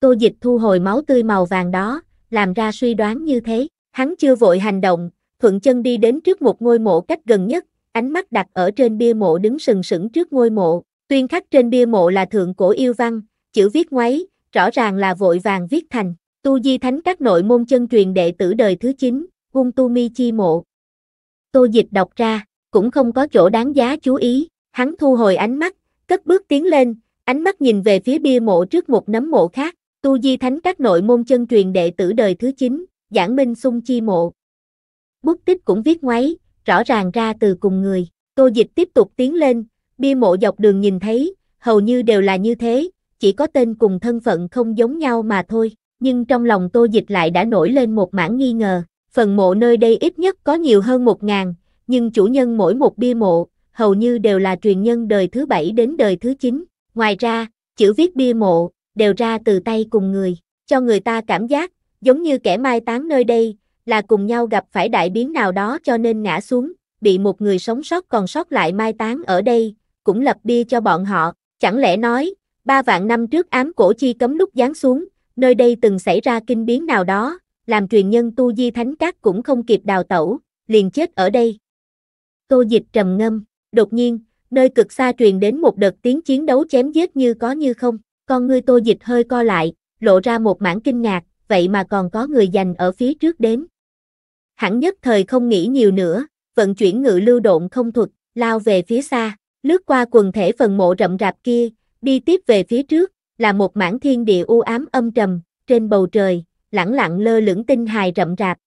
Tô Dịch thu hồi máu tươi màu vàng đó, làm ra suy đoán như thế, hắn chưa vội hành động, thuận chân đi đến trước một ngôi mộ cách gần nhất, ánh mắt đặt ở trên bia mộ đứng sừng sững trước ngôi mộ, tuyên khắc trên bia mộ là thượng cổ yêu văn, chữ viết ngoáy, rõ ràng là vội vàng viết thành, tu di thánh các nội môn chân truyền đệ tử đời thứ 9, hung tu mi chi mộ. Tô dịch đọc ra, cũng không có chỗ đáng giá chú ý, hắn thu hồi ánh mắt, cất bước tiến lên, ánh mắt nhìn về phía bia mộ trước một nấm mộ khác, tu di thánh các nội môn chân truyền đệ tử đời thứ 9, giảng minh sung chi mộ. Bút tích cũng viết ngoáy, rõ ràng ra từ cùng người. Tô Dịch tiếp tục tiến lên, bia mộ dọc đường nhìn thấy, hầu như đều là như thế, chỉ có tên cùng thân phận không giống nhau mà thôi. Nhưng trong lòng Tô Dịch lại đã nổi lên một mảng nghi ngờ, phần mộ nơi đây ít nhất có nhiều hơn một ngàn, nhưng chủ nhân mỗi một bia mộ, hầu như đều là truyền nhân đời thứ bảy đến đời thứ chín. Ngoài ra, chữ viết bia mộ, đều ra từ tay cùng người, cho người ta cảm giác, giống như kẻ mai táng nơi đây, là cùng nhau gặp phải đại biến nào đó cho nên ngã xuống, bị một người sống sót còn sót lại mai táng ở đây, cũng lập bia cho bọn họ, chẳng lẽ nói, ba vạn năm trước ám cổ chi cấm lúc giáng xuống, nơi đây từng xảy ra kinh biến nào đó, làm truyền nhân tu di thánh các cũng không kịp đào tẩu, liền chết ở đây. Tô dịch trầm ngâm, đột nhiên, nơi cực xa truyền đến một đợt tiếng chiến đấu chém giết như có như không, con ngươi tô dịch hơi co lại, lộ ra một mảng kinh ngạc, vậy mà còn có người dành ở phía trước đến, hắn nhất thời không nghĩ nhiều nữa, vận chuyển ngự lưu độn không thuật, lao về phía xa, lướt qua quần thể phần mộ rậm rạp kia, đi tiếp về phía trước, là một mảng thiên địa u ám âm trầm, trên bầu trời, lẳng lặng lơ lửng tinh hài rậm rạp.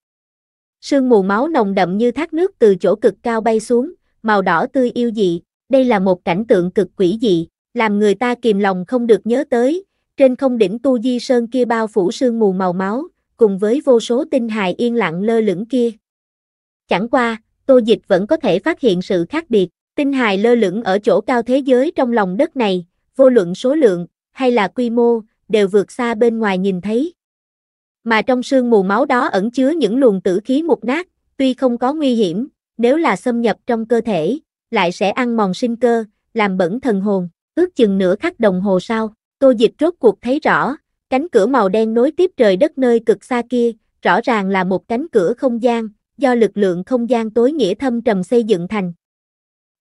Sương mù máu nồng đậm như thác nước từ chỗ cực cao bay xuống, màu đỏ tươi yêu dị, đây là một cảnh tượng cực quỷ dị, làm người ta kìm lòng không được nhớ tới, trên không đỉnh Tu Di Sơn kia bao phủ sương mù màu máu, cùng với vô số tinh hài yên lặng lơ lửng kia. Chẳng qua, Tô Dịch vẫn có thể phát hiện sự khác biệt, tinh hài lơ lửng ở chỗ cao thế giới trong lòng đất này, vô luận số lượng, hay là quy mô, đều vượt xa bên ngoài nhìn thấy. Mà trong sương mù máu đó ẩn chứa những luồng tử khí mục nát, tuy không có nguy hiểm, nếu là xâm nhập trong cơ thể, lại sẽ ăn mòn sinh cơ, làm bẩn thần hồn, ước chừng nửa khắc đồng hồ sau, Tô Dịch rốt cuộc thấy rõ, Cánh cửa màu đen nối tiếp trời đất nơi cực xa kia, rõ ràng là một cánh cửa không gian, do lực lượng không gian tối nghĩa thâm trầm xây dựng thành.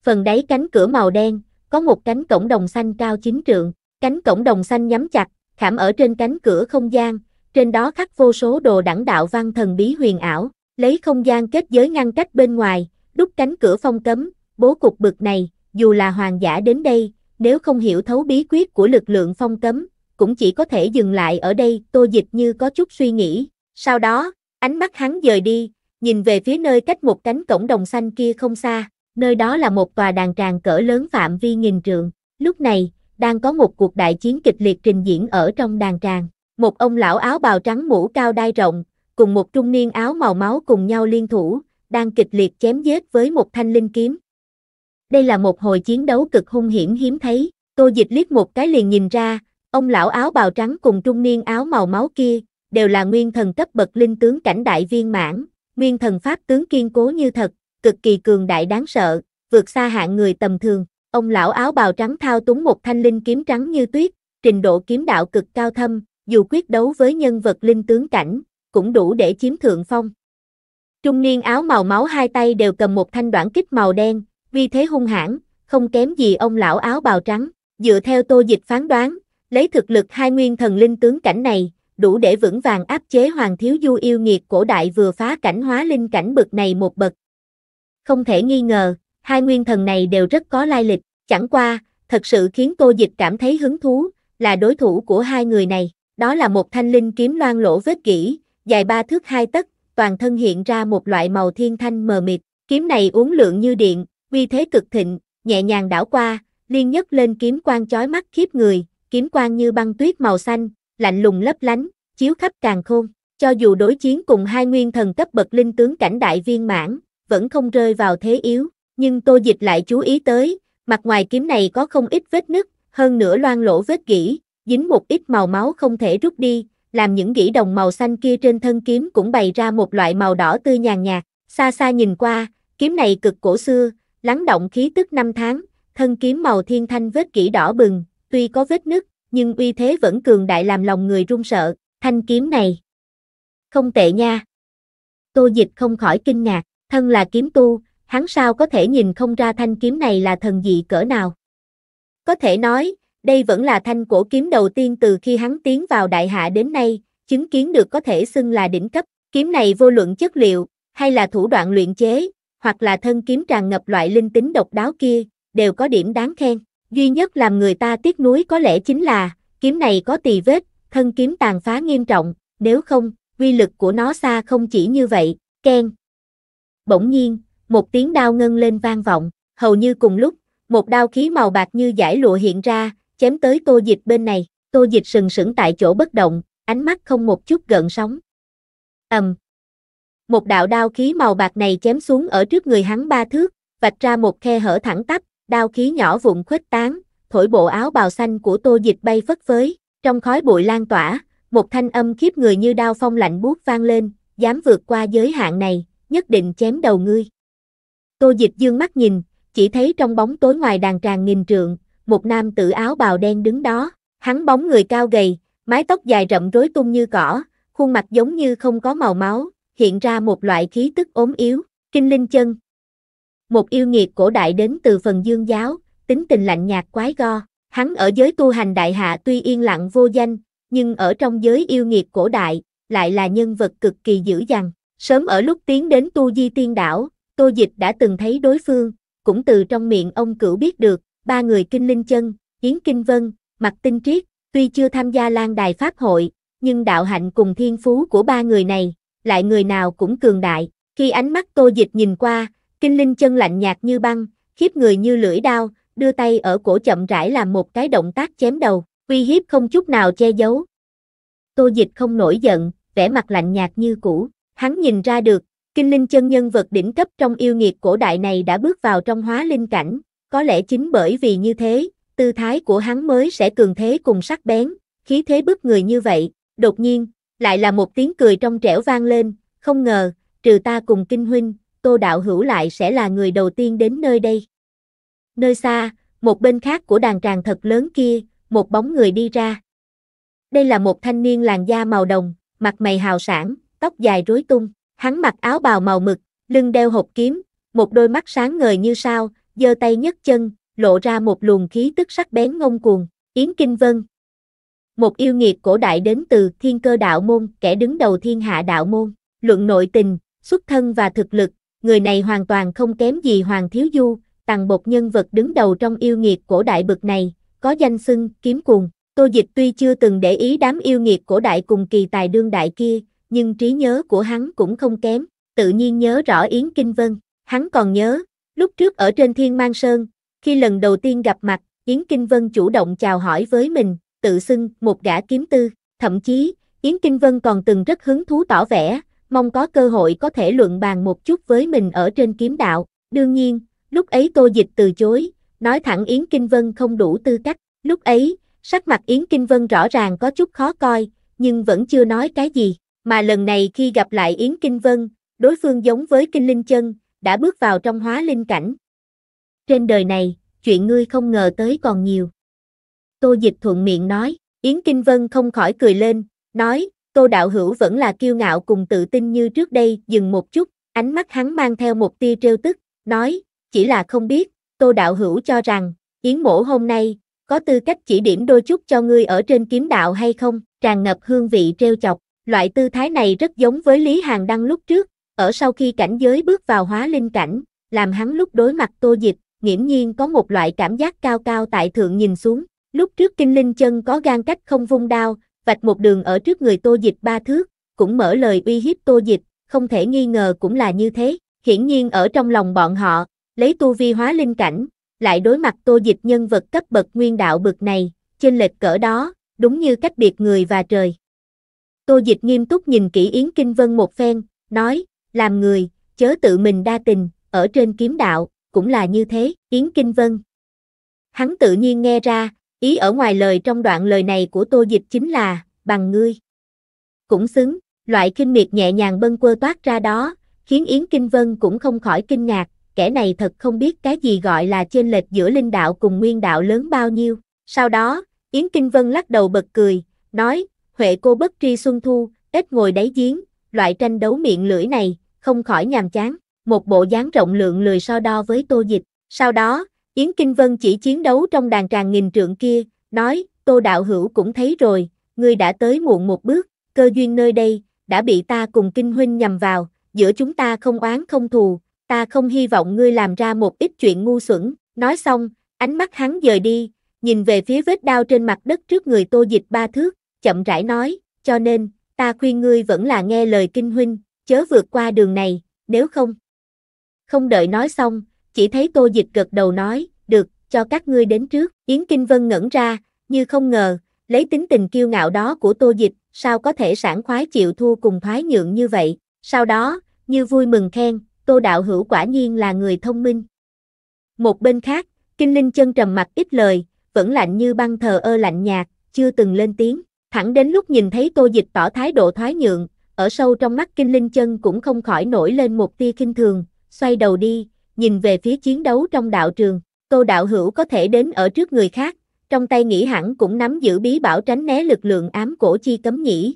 Phần đáy cánh cửa màu đen, có một cánh cổng đồng xanh cao 9 trượng, cánh cổng đồng xanh nhắm chặt, khảm ở trên cánh cửa không gian, trên đó khắc vô số đồ đẳng đạo văn thần bí huyền ảo, lấy không gian kết giới ngăn cách bên ngoài, đúc cánh cửa phong cấm, bố cục bực này, dù là hoàng giả đến đây, nếu không hiểu thấu bí quyết của lực lượng phong cấm, cũng chỉ có thể dừng lại ở đây, tô dịch như có chút suy nghĩ, sau đó, ánh mắt hắn dời đi, nhìn về phía nơi cách một cánh cổng đồng xanh kia không xa, nơi đó là một tòa đàn tràng cỡ lớn phạm vi nghìn trượng, lúc này, đang có một cuộc đại chiến kịch liệt trình diễn ở trong đàn tràng, một ông lão áo bào trắng mũ cao đai rộng, cùng một trung niên áo màu máu cùng nhau liên thủ, đang kịch liệt chém giết với một thanh linh kiếm. Đây là một hồi chiến đấu cực hung hiểm hiếm thấy, Tô Dịch liếc một cái liền nhìn ra, Ông lão áo bào trắng cùng trung niên áo màu máu kia, đều là nguyên thần cấp bậc linh tướng cảnh đại viên mãn, nguyên thần pháp tướng kiên cố như thật, cực kỳ cường đại đáng sợ, vượt xa hạng người tầm thường. Ông lão áo bào trắng thao túng một thanh linh kiếm trắng như tuyết, trình độ kiếm đạo cực cao thâm, dù quyết đấu với nhân vật linh tướng cảnh, cũng đủ để chiếm thượng phong. Trung niên áo màu máu hai tay đều cầm một thanh đoạn kích màu đen, vì thế hung hãn, không kém gì ông lão áo bào trắng. Dựa theo tô dịch phán đoán, Lấy thực lực hai nguyên thần linh tướng cảnh này, đủ để vững vàng áp chế Hoàng Thiếu Du yêu nghiệt cổ đại vừa phá cảnh hóa linh cảnh bực này một bậc. Không thể nghi ngờ, hai nguyên thần này đều rất có lai lịch, chẳng qua, thật sự khiến Tô Dịch cảm thấy hứng thú, là đối thủ của hai người này. Đó là một thanh linh kiếm loan lỗ vết kỹ, dài ba thước hai tấc, toàn thân hiện ra một loại màu thiên thanh mờ mịt. Kiếm này uốn lượng như điện, uy thế cực thịnh, nhẹ nhàng đảo qua, liên nhất lên kiếm quang chói mắt khiếp người, kiếm quang như băng tuyết màu xanh, lạnh lùng lấp lánh, chiếu khắp càng khôn. Cho dù đối chiến cùng hai nguyên thần cấp bậc linh tướng cảnh đại viên mãn, vẫn không rơi vào thế yếu, nhưng Tô Dịch lại chú ý tới, mặt ngoài kiếm này có không ít vết nứt, hơn nữa loang lỗ vết gỉ, dính một ít màu máu không thể rút đi, làm những gỉ đồng màu xanh kia trên thân kiếm cũng bày ra một loại màu đỏ tươi nhàn nhạt, xa xa nhìn qua, kiếm này cực cổ xưa, lắng động khí tức năm tháng, thân kiếm màu thiên thanh vết gỉ đỏ bừng, tuy có vết nứt, nhưng uy thế vẫn cường đại làm lòng người run sợ, thanh kiếm này. Không tệ nha. Tô dịch không khỏi kinh ngạc, thân là kiếm tu, hắn sao có thể nhìn không ra thanh kiếm này là thần dị cỡ nào. Có thể nói, đây vẫn là thanh cổ kiếm đầu tiên từ khi hắn tiến vào đại hạ đến nay, chứng kiến được có thể xưng là đỉnh cấp, kiếm này vô luận chất liệu, hay là thủ đoạn luyện chế, hoặc là thân kiếm tràn ngập loại linh tính độc đáo kia, đều có điểm đáng khen. Duy nhất làm người ta tiếc nuối có lẽ chính là, kiếm này có tỳ vết, thân kiếm tàn phá nghiêm trọng, nếu không, uy lực của nó xa không chỉ như vậy, ken Bỗng nhiên, một tiếng đao ngân lên vang vọng, hầu như cùng lúc, một đao khí màu bạc như giải lụa hiện ra, chém tới tô dịch bên này, tô dịch sừng sững tại chỗ bất động, ánh mắt không một chút gợn sóng. ầm, Một đạo đao khí màu bạc này chém xuống ở trước người hắn ba thước, vạch ra một khe hở thẳng tắp, đao khí nhỏ vụn khuếch tán, thổi bộ áo bào xanh của tô dịch bay phất phới, trong khói bụi lan tỏa, một thanh âm khiếp người như đao phong lạnh buốt vang lên, dám vượt qua giới hạn này, nhất định chém đầu ngươi. Tô dịch dương mắt nhìn, chỉ thấy trong bóng tối ngoài đàn tràng nghìn trượng, một nam tử áo bào đen đứng đó, hắn bóng người cao gầy, mái tóc dài rậm rối tung như cỏ, khuôn mặt giống như không có màu máu, hiện ra một loại khí tức ốm yếu, kinh linh chân, một yêu nghiệt cổ đại đến từ phần dương giáo, tính tình lạnh nhạt quái go. Hắn ở giới tu hành đại hạ tuy yên lặng vô danh, nhưng ở trong giới yêu nghiệt cổ đại, lại là nhân vật cực kỳ dữ dằn. Sớm ở lúc tiến đến tu di tiên đảo, Tô Dịch đã từng thấy đối phương, cũng từ trong miệng ông cửu biết được, ba người kinh linh chân, Yến Kinh Vân, Mặt Tinh Triết, tuy chưa tham gia lan đài pháp hội, nhưng đạo hạnh cùng thiên phú của ba người này, lại người nào cũng cường đại. Khi ánh mắt Tô Dịch nhìn qua, Kinh linh chân lạnh nhạt như băng, khiếp người như lưỡi đao, đưa tay ở cổ chậm rãi làm một cái động tác chém đầu, uy hiếp không chút nào che giấu. Tô dịch không nổi giận, vẻ mặt lạnh nhạt như cũ, hắn nhìn ra được, kinh linh chân nhân vật đỉnh cấp trong yêu nghiệt cổ đại này đã bước vào trong hóa linh cảnh, có lẽ chính bởi vì như thế, tư thái của hắn mới sẽ cường thế cùng sắc bén, khí thế bức người như vậy, đột nhiên, lại là một tiếng cười trong trẻo vang lên, không ngờ, trừ ta cùng kinh huynh, Tô Đạo Hữu lại sẽ là người đầu tiên đến nơi đây. Nơi xa, một bên khác của đàn tràng thật lớn kia, một bóng người đi ra. Đây là một thanh niên làn da màu đồng, mặt mày hào sản, tóc dài rối tung, hắn mặc áo bào màu mực, lưng đeo hộp kiếm, một đôi mắt sáng ngời như sao, giơ tay nhấc chân, lộ ra một luồng khí tức sắc bén ngông cuồng, Yến Kinh Vân. Một yêu nghiệt cổ đại đến từ thiên cơ đạo môn, kẻ đứng đầu thiên hạ đạo môn, luận nội tình, xuất thân và thực lực, người này hoàn toàn không kém gì Hoàng Thiếu Du, tằng bột nhân vật đứng đầu trong yêu nghiệt cổ đại bực này, có danh xưng kiếm cuồng. Tô Dịch tuy chưa từng để ý đám yêu nghiệt cổ đại cùng kỳ tài đương đại kia, nhưng trí nhớ của hắn cũng không kém, tự nhiên nhớ rõ Yến Kinh Vân. Hắn còn nhớ, lúc trước ở trên Thiên Mang Sơn, khi lần đầu tiên gặp mặt, Yến Kinh Vân chủ động chào hỏi với mình, tự xưng một gã kiếm tư, thậm chí, Yến Kinh Vân còn từng rất hứng thú tỏ vẻ, mong có cơ hội có thể luận bàn một chút với mình ở trên kiếm đạo. Đương nhiên, lúc ấy Tô Dịch từ chối, nói thẳng Yến Kinh Vân không đủ tư cách. Lúc ấy, sắc mặt Yến Kinh Vân rõ ràng có chút khó coi, nhưng vẫn chưa nói cái gì. Mà lần này khi gặp lại Yến Kinh Vân, đối phương giống với Kinh Linh Chân, đã bước vào trong hóa linh cảnh. Trên đời này, chuyện ngươi không ngờ tới còn nhiều. Tô Dịch thuận miệng nói, Yến Kinh Vân không khỏi cười lên, nói, Tô Đạo Hữu vẫn là kiêu ngạo cùng tự tin như trước đây, dừng một chút, ánh mắt hắn mang theo một tia trêu tức, nói, chỉ là không biết, Tô Đạo Hữu cho rằng, Yến Mổ hôm nay, có tư cách chỉ điểm đôi chút cho ngươi ở trên kiếm đạo hay không, tràn ngập hương vị trêu chọc, loại tư thái này rất giống với Lý Hàng Đăng lúc trước, ở sau khi cảnh giới bước vào hóa linh cảnh, làm hắn lúc đối mặt Tô Dịch, nghiễm nhiên có một loại cảm giác cao cao tại thượng nhìn xuống, lúc trước kinh linh chân có gan cách không vung đao, vạch một đường ở trước người tô dịch ba thước, cũng mở lời uy hiếp tô dịch, không thể nghi ngờ cũng là như thế. Hiển nhiên ở trong lòng bọn họ, lấy tu vi hóa linh cảnh, lại đối mặt tô dịch nhân vật cấp bậc nguyên đạo bực này, trên lệch cỡ đó, đúng như cách biệt người và trời. Tô dịch nghiêm túc nhìn kỹ Yến Kinh Vân một phen, nói, làm người, chớ tự mình đa tình, ở trên kiếm đạo, cũng là như thế, Yến Kinh Vân. Hắn tự nhiên nghe ra, Ý ở ngoài lời trong đoạn lời này của tô dịch chính là, bằng ngươi. Cũng xứng, loại kinh miệt nhẹ nhàng bâng quơ toát ra đó, khiến Yến Kinh Vân cũng không khỏi kinh ngạc, kẻ này thật không biết cái gì gọi là trên lệch giữa linh đạo cùng nguyên đạo lớn bao nhiêu. Sau đó, Yến Kinh Vân lắc đầu bật cười, nói, Huệ cô bất tri xuân thu, ít ngồi đáy giếng, loại tranh đấu miệng lưỡi này, không khỏi nhàm chán, một bộ dáng rộng lượng lười so đo với tô dịch. Sau đó, Yến Kinh Vân chỉ chiến đấu trong đàn tràng nghìn trượng kia, nói, tô đạo hữu cũng thấy rồi, ngươi đã tới muộn một bước, cơ duyên nơi đây, đã bị ta cùng kinh huynh nhầm vào, giữa chúng ta không oán không thù, ta không hy vọng ngươi làm ra một ít chuyện ngu xuẩn, nói xong, ánh mắt hắn dời đi, nhìn về phía vết đao trên mặt đất trước người tô dịch ba thước, chậm rãi nói, cho nên, ta khuyên ngươi vẫn là nghe lời kinh huynh, chớ vượt qua đường này, nếu không. Không đợi nói xong, chỉ thấy tô dịch gật đầu nói, được, cho các ngươi đến trước, Yến Kinh Vân ngẩn ra, như không ngờ, lấy tính tình kiêu ngạo đó của tô dịch, sao có thể sản khoái chịu thua cùng thoái nhượng như vậy, sau đó, như vui mừng khen, tô đạo hữu quả nhiên là người thông minh. Một bên khác, Kinh Linh chân trầm mặt ít lời, vẫn lạnh như băng thờ ơ lạnh nhạt, chưa từng lên tiếng, thẳng đến lúc nhìn thấy tô dịch tỏ thái độ thoái nhượng, ở sâu trong mắt Kinh Linh chân cũng không khỏi nổi lên một tia kinh thường, xoay đầu đi, nhìn về phía chiến đấu trong đạo trường, Tô Đạo Hữu có thể đến ở trước người khác, trong tay nghĩ hẳn cũng nắm giữ bí bảo tránh né lực lượng ám cổ chi cấm nhĩ.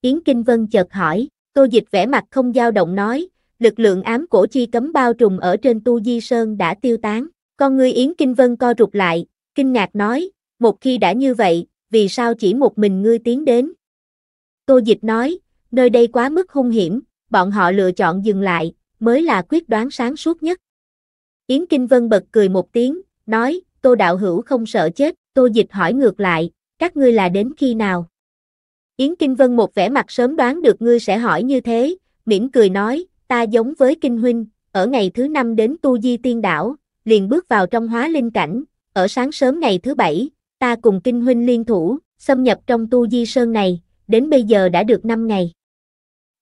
Yến Kinh Vân chợt hỏi, Tô Dịch vẻ mặt không dao động nói, lực lượng ám cổ chi cấm bao trùm ở trên Tu Di Sơn đã tiêu tán, con ngươi Yến Kinh Vân co rụt lại, kinh ngạc nói, một khi đã như vậy, vì sao chỉ một mình ngươi tiến đến? Tô Dịch nói, nơi đây quá mức hung hiểm, bọn họ lựa chọn dừng lại, mới là quyết đoán sáng suốt nhất. Yến Kinh Vân bật cười một tiếng, nói, Tô Đạo Hữu không sợ chết, Tô Dịch hỏi ngược lại, các ngươi là đến khi nào? Yến Kinh Vân một vẻ mặt sớm đoán được ngươi sẽ hỏi như thế, mỉm cười nói, ta giống với Kinh Huynh, ở ngày thứ năm đến Tu Di Tiên Đảo, liền bước vào trong hóa linh cảnh, ở sáng sớm ngày thứ bảy, ta cùng Kinh Huynh liên thủ, xâm nhập trong Tu Di Sơn này, đến bây giờ đã được 5 ngày.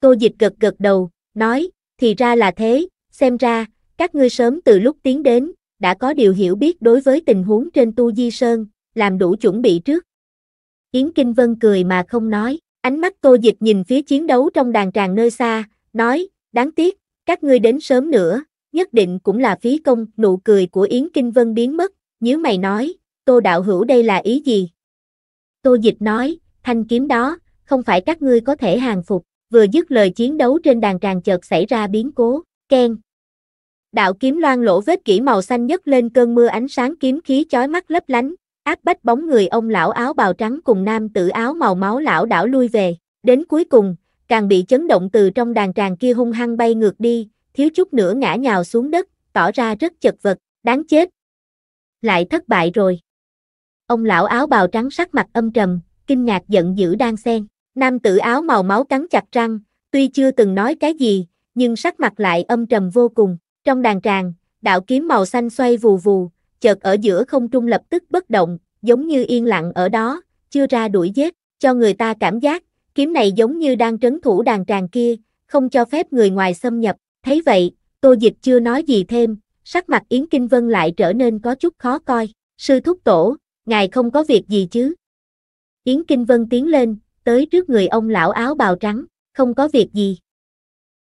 Tô Dịch gật gật đầu, nói, thì ra là thế, xem ra, các ngươi sớm từ lúc tiến đến, đã có điều hiểu biết đối với tình huống trên Tu Di Sơn, làm đủ chuẩn bị trước. Yến Kinh Vân cười mà không nói, ánh mắt Tô Dịch nhìn phía chiến đấu trong đàn tràng nơi xa, nói, đáng tiếc, các ngươi đến sớm nữa, nhất định cũng là phí công, nụ cười của Yến Kinh Vân biến mất, nếu mày nói, Tô Đạo Hữu đây là ý gì? Tô Dịch nói, thanh kiếm đó, không phải các ngươi có thể hàng phục vừa dứt lời chiến đấu trên đàn tràng chợt xảy ra biến cố, Ken, Đạo kiếm loan lỗ vết kỹ màu xanh nhất lên cơn mưa ánh sáng kiếm khí chói mắt lấp lánh, áp bách bóng người ông lão áo bào trắng cùng nam tử áo màu máu lão đảo lui về, đến cuối cùng, càng bị chấn động từ trong đàn tràng kia hung hăng bay ngược đi, thiếu chút nữa ngã nhào xuống đất, tỏ ra rất chật vật, đáng chết. Lại thất bại rồi. Ông lão áo bào trắng sắc mặt âm trầm, kinh ngạc giận dữ đang xen. Nam tử áo màu máu cắn chặt răng, tuy chưa từng nói cái gì, nhưng sắc mặt lại âm trầm vô cùng. Trong đàn tràng, đạo kiếm màu xanh xoay vù vù, chợt ở giữa không trung lập tức bất động, giống như yên lặng ở đó, chưa ra đuổi giết, cho người ta cảm giác, kiếm này giống như đang trấn thủ đàn tràng kia, không cho phép người ngoài xâm nhập. Thấy vậy, Tô Dịch chưa nói gì thêm, sắc mặt Yến Kinh Vân lại trở nên có chút khó coi. Sư thúc tổ, ngài không có việc gì chứ? Yến Kinh Vân tiến lên, tới trước người ông lão áo bào trắng, không có việc gì.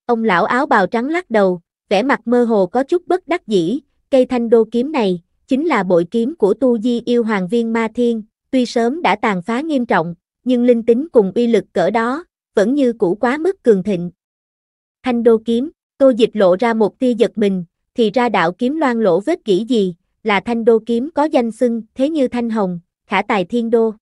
Ông lão áo bào trắng lắc đầu, vẻ mặt mơ hồ có chút bất đắc dĩ, cây thanh đô kiếm này, chính là bội kiếm của tu di yêu hoàng viên ma thiên, tuy sớm đã tàn phá nghiêm trọng, nhưng linh tính cùng uy lực cỡ đó, vẫn như cũ quá mức cường thịnh. Thanh đô kiếm, tô dịch lộ ra một tia giật mình, thì ra đạo kiếm loan lỗ vết kỹ gì, là thanh đô kiếm có danh xưng, thế như thanh hồng, khả tài thiên đô.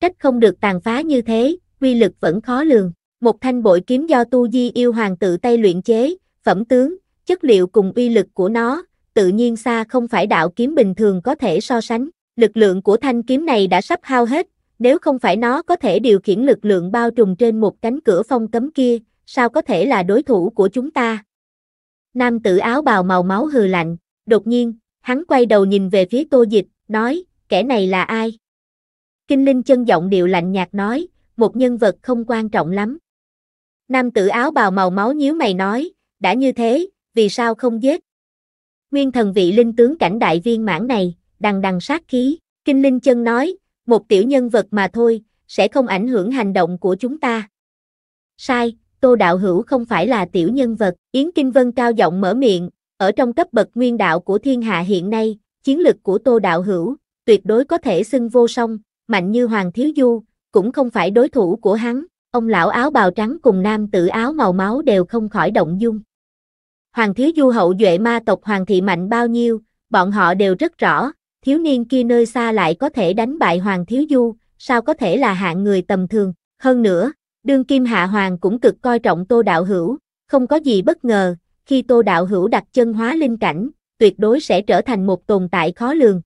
Trách không được tàn phá như thế, quy lực vẫn khó lường. Một thanh bội kiếm do tu di yêu hoàng tự tay luyện chế, phẩm tướng, chất liệu cùng uy lực của nó, tự nhiên xa không phải đạo kiếm bình thường có thể so sánh. Lực lượng của thanh kiếm này đã sắp hao hết, nếu không phải nó có thể điều khiển lực lượng bao trùm trên một cánh cửa phong cấm kia, sao có thể là đối thủ của chúng ta? Nam tử áo bào màu máu hừ lạnh, đột nhiên, hắn quay đầu nhìn về phía tô dịch, nói, kẻ này là ai? Kinh Linh chân giọng điệu lạnh nhạt nói, một nhân vật không quan trọng lắm. Nam tử áo bào màu máu nhíu mày nói, đã như thế, vì sao không giết? Nguyên thần vị linh tướng cảnh đại viên mãn này, đằng đằng sát khí, Kinh Linh chân nói, một tiểu nhân vật mà thôi, sẽ không ảnh hưởng hành động của chúng ta. Sai, Tô Đạo Hữu không phải là tiểu nhân vật, Yến Kinh Vân cao giọng mở miệng, ở trong cấp bậc nguyên đạo của thiên hạ hiện nay, chiến lực của Tô Đạo Hữu, tuyệt đối có thể xưng vô song, mạnh như Hoàng Thiếu Du, cũng không phải đối thủ của hắn, ông lão áo bào trắng cùng nam tử áo màu máu đều không khỏi động dung. Hoàng Thiếu Du hậu duệ ma tộc Hoàng Thị mạnh bao nhiêu, bọn họ đều rất rõ, thiếu niên kia nơi xa lại có thể đánh bại Hoàng Thiếu Du, sao có thể là hạng người tầm thường, hơn nữa, đương kim hạ hoàng cũng cực coi trọng Tô Đạo Hữu, không có gì bất ngờ, khi Tô Đạo Hữu đặt chân hóa linh cảnh, tuyệt đối sẽ trở thành một tồn tại khó lường.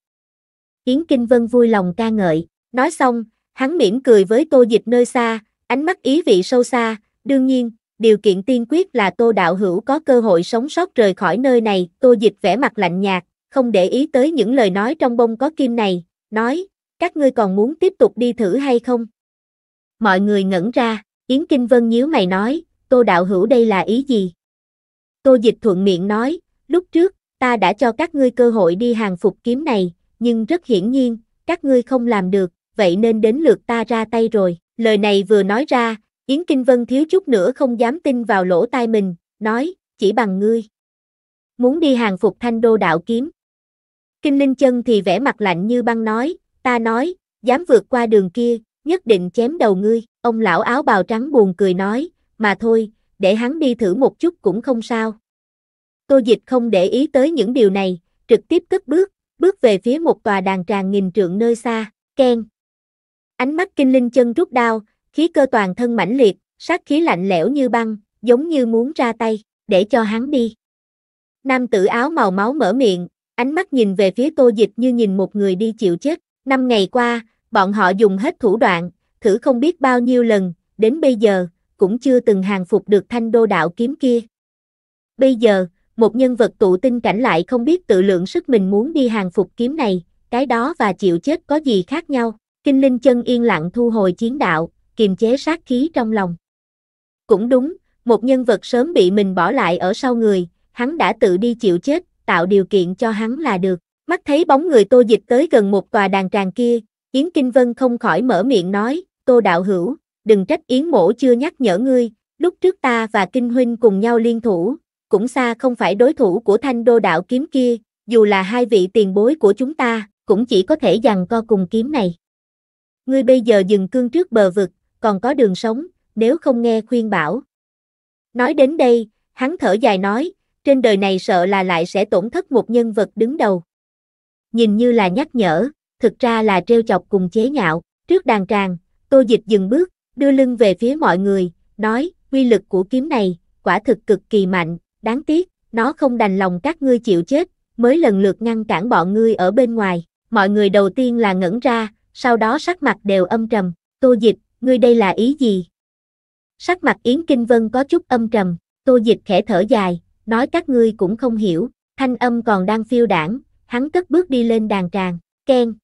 Yến Kinh Vân vui lòng ca ngợi. Nói xong, hắn mỉm cười với tô dịch nơi xa, ánh mắt ý vị sâu xa, đương nhiên, điều kiện tiên quyết là tô đạo hữu có cơ hội sống sót rời khỏi nơi này, tô dịch vẻ mặt lạnh nhạt, không để ý tới những lời nói trong bông có kim này, nói, các ngươi còn muốn tiếp tục đi thử hay không? Mọi người ngẩn ra, Yến Kinh Vân nhíu mày nói, tô đạo hữu đây là ý gì? Tô dịch thuận miệng nói, lúc trước, ta đã cho các ngươi cơ hội đi hàng phục kiếm này, nhưng rất hiển nhiên, các ngươi không làm được, vậy nên đến lượt ta ra tay rồi. Lời này vừa nói ra, Yến Kinh Vân thiếu chút nữa không dám tin vào lỗ tai mình, nói, chỉ bằng ngươi. Muốn đi hàng phục thanh đô đạo kiếm. Kinh Linh Chân thì vẻ mặt lạnh như băng nói, ta nói, dám vượt qua đường kia, nhất định chém đầu ngươi. Ông lão áo bào trắng buồn cười nói, mà thôi, để hắn đi thử một chút cũng không sao. Tô Dịch không để ý tới những điều này, trực tiếp cất bước, bước về phía một tòa đàn tràng nghìn trượng nơi xa, khen. Ánh mắt kinh linh chân rút đao, khí cơ toàn thân mãnh liệt, sát khí lạnh lẽo như băng, giống như muốn ra tay, để cho hắn đi. Nam tử áo màu máu mở miệng, ánh mắt nhìn về phía tô dịch như nhìn một người đi chịu chết. Năm ngày qua, bọn họ dùng hết thủ đoạn, thử không biết bao nhiêu lần, đến bây giờ, cũng chưa từng hàng phục được thanh đô đạo kiếm kia. Bây giờ, một nhân vật tụ tinh cảnh lại không biết tự lượng sức mình muốn đi hàng phục kiếm này, cái đó và chịu chết có gì khác nhau. Kinh Linh chân yên lặng thu hồi chiến đạo, kiềm chế sát khí trong lòng. Cũng đúng, một nhân vật sớm bị mình bỏ lại ở sau người, hắn đã tự đi chịu chết, tạo điều kiện cho hắn là được. Mắt thấy bóng người tô dịch tới gần một tòa đàn tràng kia, Yến Kinh Vân không khỏi mở miệng nói, tô đạo hữu, đừng trách Yến mổ chưa nhắc nhở ngươi, lúc trước ta và Kinh Huynh cùng nhau liên thủ, cũng xa không phải đối thủ của thanh đô đạo kiếm kia, dù là hai vị tiền bối của chúng ta, cũng chỉ có thể giằng co cùng kiếm này ngươi bây giờ dừng cương trước bờ vực, còn có đường sống, nếu không nghe khuyên bảo. Nói đến đây, hắn thở dài nói, trên đời này sợ là lại sẽ tổn thất một nhân vật đứng đầu. Nhìn như là nhắc nhở, thực ra là treo chọc cùng chế nhạo, trước đàn tràng, tô dịch dừng bước, đưa lưng về phía mọi người, nói, quy lực của kiếm này, quả thực cực kỳ mạnh, đáng tiếc, nó không đành lòng các ngươi chịu chết, mới lần lượt ngăn cản bọn ngươi ở bên ngoài. Mọi người đầu tiên là ngẩn ra, sau đó sắc mặt đều âm trầm, tô dịch, ngươi đây là ý gì? Sắc mặt Yến Kinh Vân có chút âm trầm, tô dịch khẽ thở dài, nói các ngươi cũng không hiểu, thanh âm còn đang phiêu đảng, hắn cất bước đi lên đàn tràng, khen.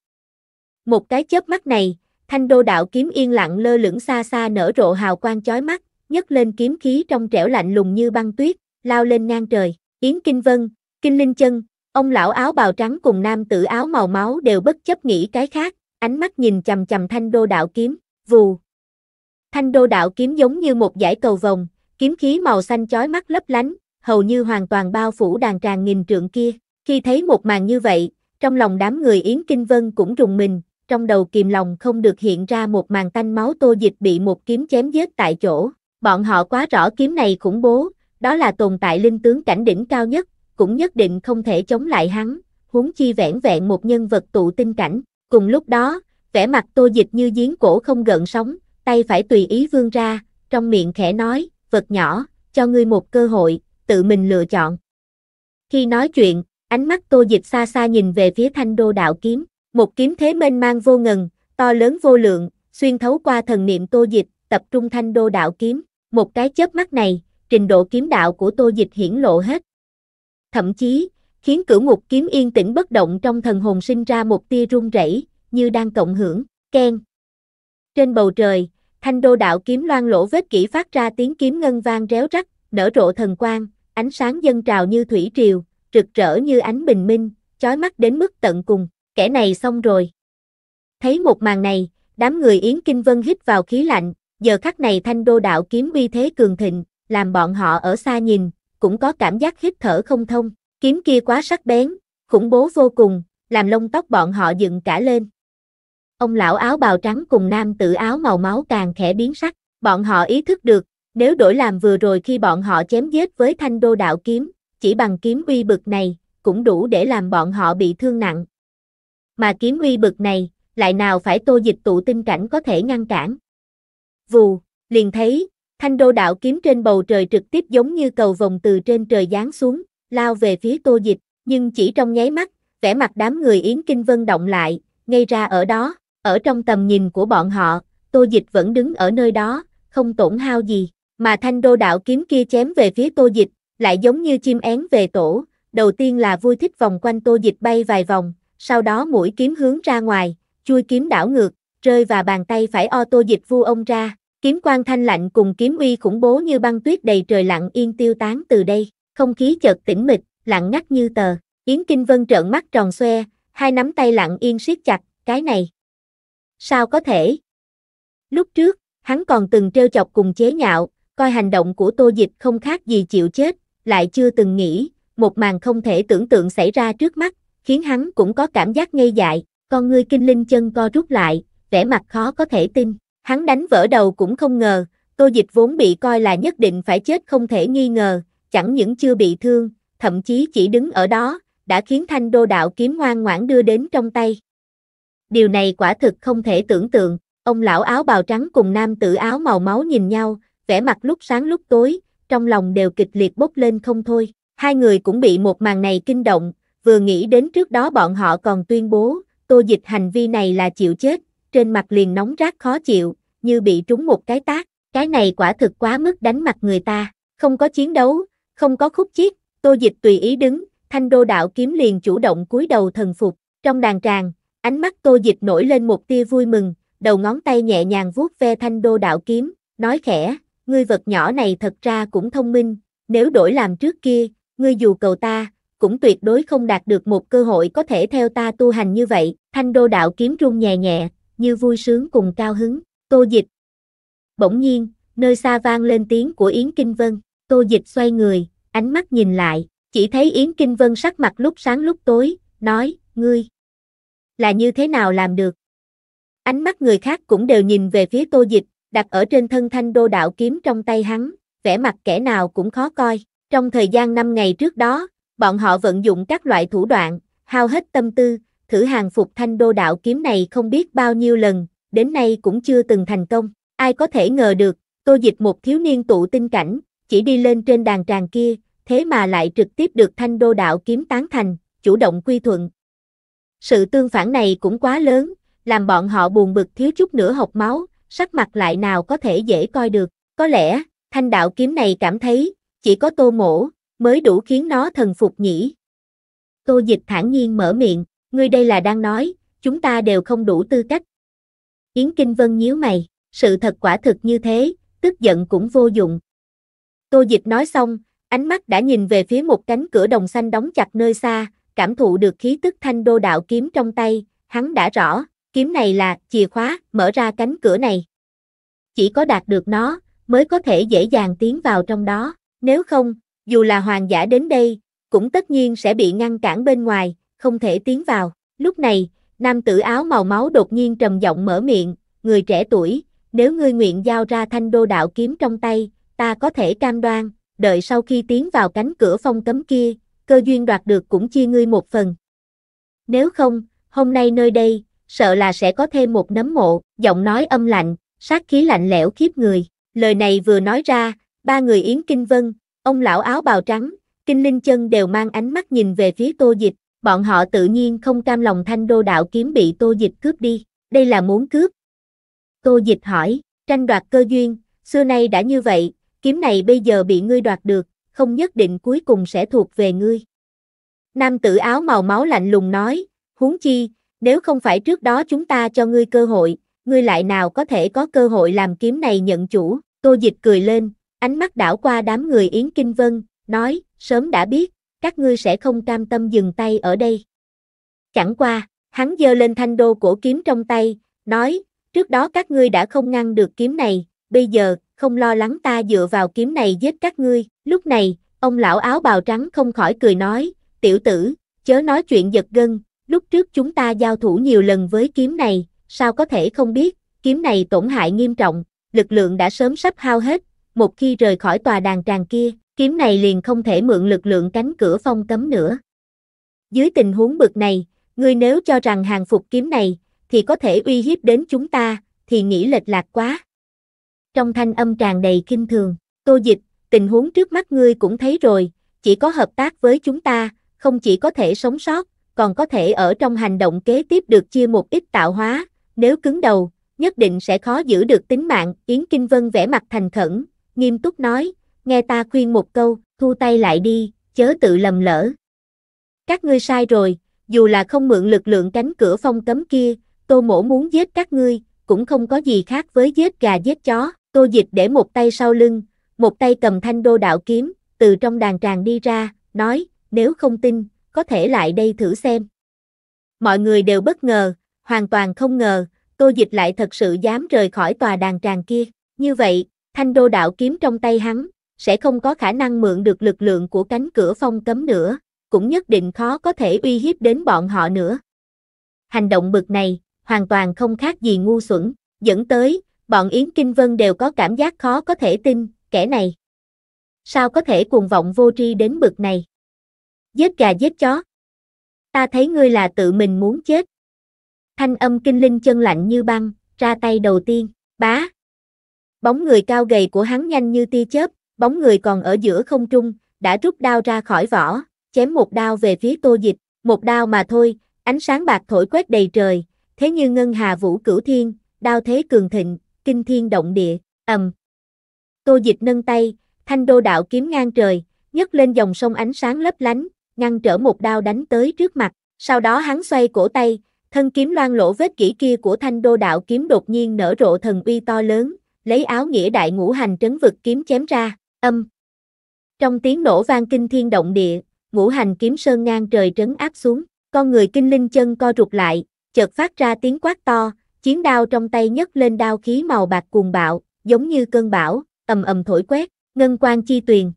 Một cái chớp mắt này, thanh đô đạo kiếm yên lặng lơ lửng xa xa nở rộ hào quang chói mắt, nhấc lên kiếm khí trong trẻo lạnh lùng như băng tuyết, lao lên ngang trời, Yến Kinh Vân, Kinh Linh Chân, ông lão áo bào trắng cùng nam tử áo màu máu đều bất chấp nghĩ cái khác, ánh mắt nhìn chầm chầm thanh đô đạo kiếm, vù. Thanh đô đạo kiếm giống như một dải cầu vồng, kiếm khí màu xanh chói mắt lấp lánh, hầu như hoàn toàn bao phủ đàn tràng nghìn trượng kia. Khi thấy một màn như vậy, trong lòng đám người Yến Kinh Vân cũng rùng mình, trong đầu kìm lòng không được hiện ra một màn tanh máu tô dịch bị một kiếm chém giết tại chỗ. Bọn họ quá rõ kiếm này khủng bố, đó là tồn tại linh tướng cảnh đỉnh cao nhất, cũng nhất định không thể chống lại hắn, huống chi vẻn vẹn một nhân vật tụ tinh cảnh. Cùng lúc đó, vẻ mặt tô dịch như giếng cổ không gợn sóng, tay phải tùy ý vươn ra, trong miệng khẽ nói, vật nhỏ, cho ngươi một cơ hội, tự mình lựa chọn. Khi nói chuyện, ánh mắt tô dịch xa xa nhìn về phía thanh đô đạo kiếm, một kiếm thế mênh mang vô ngần, to lớn vô lượng, xuyên thấu qua thần niệm tô dịch, tập trung thanh đô đạo kiếm, một cái chớp mắt này, trình độ kiếm đạo của tô dịch hiển lộ hết. Thậm chí, khiến cửu ngục kiếm yên tĩnh bất động trong thần hồn sinh ra một tia run rẩy, như đang cộng hưởng, keng. Trên bầu trời, thanh đô đạo kiếm loan lỗ vết kỹ phát ra tiếng kiếm ngân vang réo rắc, nở rộ thần quang, ánh sáng dâng trào như thủy triều, rực rỡ như ánh bình minh, chói mắt đến mức tận cùng, kẻ này xong rồi. Thấy một màn này, đám người Yến Kinh Vân hít vào khí lạnh, giờ khắc này thanh đô đạo kiếm uy thế cường thịnh, làm bọn họ ở xa nhìn, cũng có cảm giác hít thở không thông, Kiếm kia quá sắc bén, khủng bố vô cùng, làm lông tóc bọn họ dựng cả lên. Ông lão áo bào trắng cùng nam tử áo màu máu càng khẽ biến sắc, bọn họ ý thức được, nếu đổi làm vừa rồi khi bọn họ chém giết với thanh đô đạo kiếm, chỉ bằng kiếm uy bực này, cũng đủ để làm bọn họ bị thương nặng. Mà kiếm uy bực này, lại nào phải tô dịch tụ tinh cảnh có thể ngăn cản. Vù, liền thấy, thanh đô đạo kiếm trên bầu trời trực tiếp giống như cầu vòng từ trên trời giáng xuống, lao về phía Tô Dịch, nhưng chỉ trong nháy mắt, vẻ mặt đám người Yến Kinh Vân động lại, ngay ra ở đó, ở trong tầm nhìn của bọn họ, Tô Dịch vẫn đứng ở nơi đó, không tổn hao gì, mà thanh đô đạo kiếm kia chém về phía Tô Dịch, lại giống như chim én về tổ, đầu tiên là vui thích vòng quanh Tô Dịch bay vài vòng, sau đó mũi kiếm hướng ra ngoài, chui kiếm đảo ngược, rơi và bàn tay phải o Tô Dịch vu ông ra, kiếm quang thanh lạnh cùng kiếm uy khủng bố như băng tuyết đầy trời lặng yên tiêu tán từ đây không khí chợt tĩnh mịch, lặng ngắt như tờ. Yến Kinh Vân trợn mắt tròn xoe, hai nắm tay lặng yên siết chặt, cái này. Sao có thể? Lúc trước, hắn còn từng trêu chọc cùng chế nhạo, coi hành động của tô dịch không khác gì chịu chết, lại chưa từng nghĩ, một màn không thể tưởng tượng xảy ra trước mắt, khiến hắn cũng có cảm giác ngây dại, con ngươi kinh linh chân co rút lại, vẻ mặt khó có thể tin. Hắn đánh vỡ đầu cũng không ngờ, tô dịch vốn bị coi là nhất định phải chết không thể nghi ngờ, chẳng những chưa bị thương, thậm chí chỉ đứng ở đó, đã khiến thanh đô đạo kiếm ngoan ngoãn đưa đến trong tay. Điều này quả thực không thể tưởng tượng, ông lão áo bào trắng cùng nam tử áo màu máu nhìn nhau, vẻ mặt lúc sáng lúc tối, trong lòng đều kịch liệt bốc lên không thôi. Hai người cũng bị một màn này kinh động, vừa nghĩ đến trước đó bọn họ còn tuyên bố, tô dịch hành vi này là chịu chết, trên mặt liền nóng rát khó chịu, như bị trúng một cái tác, cái này quả thực quá mức đánh mặt người ta, không có chiến đấu, không có khúc chiết, Tô Dịch tùy ý đứng, thanh đô đạo kiếm liền chủ động cúi đầu thần phục. Trong đàn tràng, ánh mắt Tô Dịch nổi lên một tia vui mừng, đầu ngón tay nhẹ nhàng vuốt ve thanh đô đạo kiếm, nói khẽ, ngươi vật nhỏ này thật ra cũng thông minh, nếu đổi làm trước kia, ngươi dù cầu ta, cũng tuyệt đối không đạt được một cơ hội có thể theo ta tu hành như vậy. Thanh đô đạo kiếm rung nhẹ nhẹ, như vui sướng cùng cao hứng, tô dịch. Bỗng nhiên, nơi xa vang lên tiếng của Yến Kinh Vân. Tô Dịch xoay người, ánh mắt nhìn lại, chỉ thấy Yến Kinh Vân sắc mặt lúc sáng lúc tối, nói, ngươi, là như thế nào làm được? Ánh mắt người khác cũng đều nhìn về phía Tô Dịch, đặt ở trên thân thanh đô đạo kiếm trong tay hắn, vẻ mặt kẻ nào cũng khó coi. Trong thời gian 5 ngày trước đó, bọn họ vận dụng các loại thủ đoạn, hao hết tâm tư, thử hàng phục thanh đô đạo kiếm này không biết bao nhiêu lần, đến nay cũng chưa từng thành công. Ai có thể ngờ được, Tô Dịch một thiếu niên tụ tinh cảnh, chỉ đi lên trên đàn tràng kia, thế mà lại trực tiếp được thanh đô đạo kiếm tán thành, chủ động quy thuận. Sự tương phản này cũng quá lớn, làm bọn họ buồn bực thiếu chút nữa học máu, sắc mặt lại nào có thể dễ coi được. Có lẽ, thanh đạo kiếm này cảm thấy, chỉ có tô mổ, mới đủ khiến nó thần phục nhỉ. Tô dịch thản nhiên mở miệng, ngươi đây là đang nói, chúng ta đều không đủ tư cách. Yến Kinh Vân nhíu mày, sự thật quả thực như thế, tức giận cũng vô dụng, Tô Dịch nói xong, ánh mắt đã nhìn về phía một cánh cửa đồng xanh đóng chặt nơi xa, cảm thụ được khí tức thanh đô đạo kiếm trong tay, hắn đã rõ, kiếm này là chìa khóa mở ra cánh cửa này. Chỉ có đạt được nó, mới có thể dễ dàng tiến vào trong đó, nếu không, dù là hoàng giả đến đây, cũng tất nhiên sẽ bị ngăn cản bên ngoài, không thể tiến vào. Lúc này, nam tử áo màu máu đột nhiên trầm giọng mở miệng, người trẻ tuổi, nếu ngươi nguyện giao ra thanh đô đạo kiếm trong tay, ta có thể cam đoan, đợi sau khi tiến vào cánh cửa phong cấm kia, cơ duyên đoạt được cũng chia ngươi một phần. Nếu không, hôm nay nơi đây, sợ là sẽ có thêm một nấm mộ, giọng nói âm lạnh, sát khí lạnh lẽo khiếp người. Lời này vừa nói ra, ba người Yến Kinh Vân, ông lão áo bào trắng, Kinh Linh Chân đều mang ánh mắt nhìn về phía Tô Dịch, bọn họ tự nhiên không cam lòng thanh đô đạo kiếm bị Tô Dịch cướp đi, đây là muốn cướp. Tô Dịch hỏi, tranh đoạt cơ duyên, xưa nay đã như vậy, kiếm này bây giờ bị ngươi đoạt được, không nhất định cuối cùng sẽ thuộc về ngươi. Nam tử áo màu máu lạnh lùng nói, huống chi, nếu không phải trước đó chúng ta cho ngươi cơ hội, ngươi lại nào có thể có cơ hội làm kiếm này nhận chủ, tô dịch cười lên, ánh mắt đảo qua đám người Yến Kinh Vân, nói, sớm đã biết, các ngươi sẽ không cam tâm dừng tay ở đây. Chẳng qua, hắn giơ lên thanh đô cổ kiếm trong tay, nói, trước đó các ngươi đã không ngăn được kiếm này, bây giờ không lo lắng ta dựa vào kiếm này giết các ngươi. Lúc này, ông lão áo bào trắng không khỏi cười nói, tiểu tử, chớ nói chuyện giật gân, lúc trước chúng ta giao thủ nhiều lần với kiếm này, sao có thể không biết, kiếm này tổn hại nghiêm trọng, lực lượng đã sớm sắp hao hết, một khi rời khỏi tòa đàn tràng kia, kiếm này liền không thể mượn lực lượng cánh cửa phong cấm nữa. Dưới tình huống bực này, ngươi nếu cho rằng hàng phục kiếm này, thì có thể uy hiếp đến chúng ta, thì nghĩ lệch lạc quá trong thanh âm tràn đầy kinh thường. Tô Dịch, tình huống trước mắt ngươi cũng thấy rồi, chỉ có hợp tác với chúng ta, không chỉ có thể sống sót, còn có thể ở trong hành động kế tiếp được chia một ít tạo hóa, nếu cứng đầu, nhất định sẽ khó giữ được tính mạng. Yến Kinh Vân vẽ mặt thành khẩn, nghiêm túc nói, nghe ta khuyên một câu, thu tay lại đi, chớ tự lầm lỡ. Các ngươi sai rồi, dù là không mượn lực lượng cánh cửa phong cấm kia, tô mổ muốn giết các ngươi, cũng không có gì khác với giết gà giết chó. Tô Dịch để một tay sau lưng, một tay cầm thanh đô đạo kiếm, từ trong đàn tràng đi ra, nói, nếu không tin, có thể lại đây thử xem. Mọi người đều bất ngờ, hoàn toàn không ngờ, Tô Dịch lại thật sự dám rời khỏi tòa đàn tràng kia. Như vậy, thanh đô đạo kiếm trong tay hắn, sẽ không có khả năng mượn được lực lượng của cánh cửa phong cấm nữa, cũng nhất định khó có thể uy hiếp đến bọn họ nữa. Hành động bực này, hoàn toàn không khác gì ngu xuẩn, dẫn tới, bọn Yến Kinh Vân đều có cảm giác khó có thể tin, kẻ này. Sao có thể cuồng vọng vô tri đến bực này? Giết gà giết chó. Ta thấy ngươi là tự mình muốn chết. Thanh âm kinh linh chân lạnh như băng, ra tay đầu tiên, bá. Bóng người cao gầy của hắn nhanh như tia chớp, bóng người còn ở giữa không trung, đã rút đao ra khỏi vỏ, chém một đao về phía tô dịch, một đao mà thôi, ánh sáng bạc thổi quét đầy trời, thế như ngân hà vũ cửu thiên, đao thế cường thịnh, kinh thiên động địa, ầm. Tô Dịch nâng tay, thanh đô đạo kiếm ngang trời, nhấc lên dòng sông ánh sáng lấp lánh, ngăn trở một đao đánh tới trước mặt, sau đó hắn xoay cổ tay, thân kiếm loan lỗ vết kỹ kia của thanh đô đạo kiếm đột nhiên nở rộ thần uy to lớn, lấy áo nghĩa đại ngũ hành trấn vực kiếm chém ra, âm. Trong tiếng nổ vang kinh thiên động địa, ngũ hành kiếm sơn ngang trời trấn áp xuống, con người kinh linh chân co rụt lại, chợt phát ra tiếng quát to, Chiến đao trong tay nhấc lên đao khí màu bạc cuồng bạo, giống như cơn bão, ầm ầm thổi quét, ngân quang chi tuyền.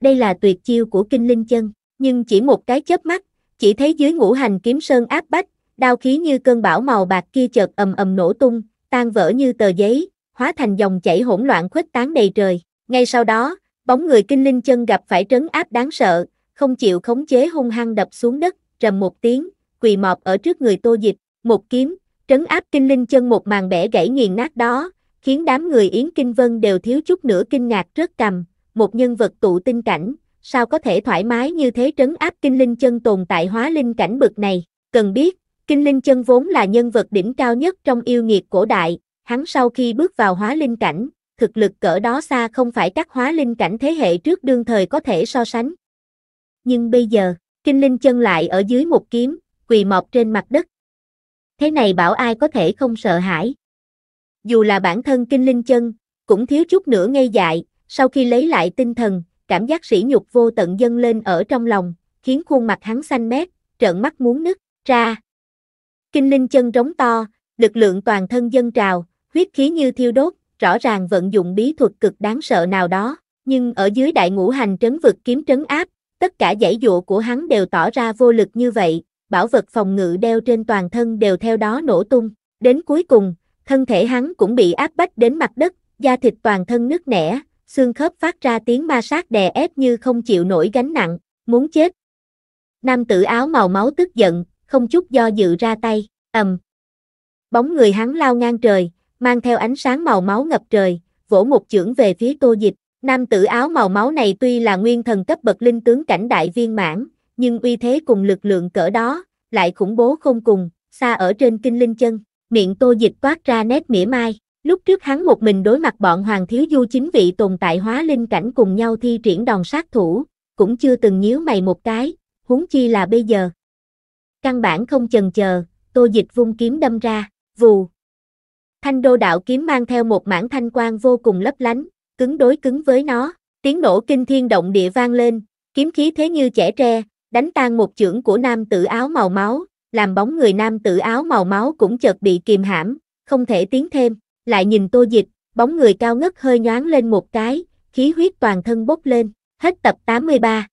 Đây là tuyệt chiêu của kinh linh chân, nhưng chỉ một cái chớp mắt, chỉ thấy dưới ngũ hành kiếm sơn áp bách, đao khí như cơn bão màu bạc kia chợt ầm ầm nổ tung, tan vỡ như tờ giấy, hóa thành dòng chảy hỗn loạn khuếch tán đầy trời. Ngay sau đó, bóng người kinh linh chân gặp phải trấn áp đáng sợ, không chịu khống chế hung hăng đập xuống đất, rầm một tiếng, quỳ mọp ở trước người Tô Dịch, một kiếm, Trấn áp kinh linh chân một màn bẻ gãy nghiền nát đó, khiến đám người Yến Kinh Vân đều thiếu chút nữa kinh ngạc rớt cầm, một nhân vật tụ tinh cảnh, sao có thể thoải mái như thế trấn áp kinh linh chân tồn tại hóa linh cảnh bực này. Cần biết, kinh linh chân vốn là nhân vật đỉnh cao nhất trong yêu nghiệt cổ đại, hắn sau khi bước vào hóa linh cảnh, thực lực cỡ đó xa không phải các hóa linh cảnh thế hệ trước đương thời có thể so sánh. Nhưng bây giờ, kinh linh chân lại ở dưới một kiếm, quỳ mọp trên mặt đất, thế này bảo ai có thể không sợ hãi. Dù là bản thân kinh linh chân, cũng thiếu chút nữa ngây dại, sau khi lấy lại tinh thần, cảm giác sỉ nhục vô tận dâng lên ở trong lòng, khiến khuôn mặt hắn xanh mét, trợn mắt muốn nứt ra. Kinh linh chân rống to, lực lượng toàn thân dân trào, huyết khí như thiêu đốt, rõ ràng vận dụng bí thuật cực đáng sợ nào đó, nhưng ở dưới đại ngũ hành trấn vực kiếm trấn áp, tất cả giải dụ của hắn đều tỏ ra vô lực như vậy, bảo vật phòng ngự đeo trên toàn thân đều theo đó nổ tung. Đến cuối cùng, thân thể hắn cũng bị áp bách đến mặt đất, da thịt toàn thân nứt nẻ, xương khớp phát ra tiếng ma sát đè ép như không chịu nổi gánh nặng, muốn chết. Nam tử áo màu máu tức giận, không chút do dự ra tay, ầm. Bóng người hắn lao ngang trời, mang theo ánh sáng màu máu ngập trời, vỗ một chưởng về phía Tô Dịch. Nam tử áo màu máu này tuy là nguyên thần cấp bậc linh tướng cảnh đại viên mãn, nhưng uy thế cùng lực lượng cỡ đó, lại khủng bố không cùng, xa ở trên kinh linh chân, miệng tô dịch quát ra nét mỉa mai. Lúc trước hắn một mình đối mặt bọn Hoàng Thiếu Du chính vị tồn tại hóa linh cảnh cùng nhau thi triển đòn sát thủ, cũng chưa từng nhíu mày một cái, huống chi là bây giờ. Căn bản không chần chờ, tô dịch vung kiếm đâm ra, vù. Thanh đô đạo kiếm mang theo một mảng thanh quang vô cùng lấp lánh, cứng đối cứng với nó, tiếng nổ kinh thiên động địa vang lên, kiếm khí thế như trẻ tre, đánh tan một chưởng của nam tử áo màu máu, làm bóng người nam tử áo màu máu cũng chợt bị kìm hãm, không thể tiến thêm, lại nhìn tô dịch, bóng người cao ngất hơi nhoáng lên một cái, khí huyết toàn thân bốc lên, hết tập 83.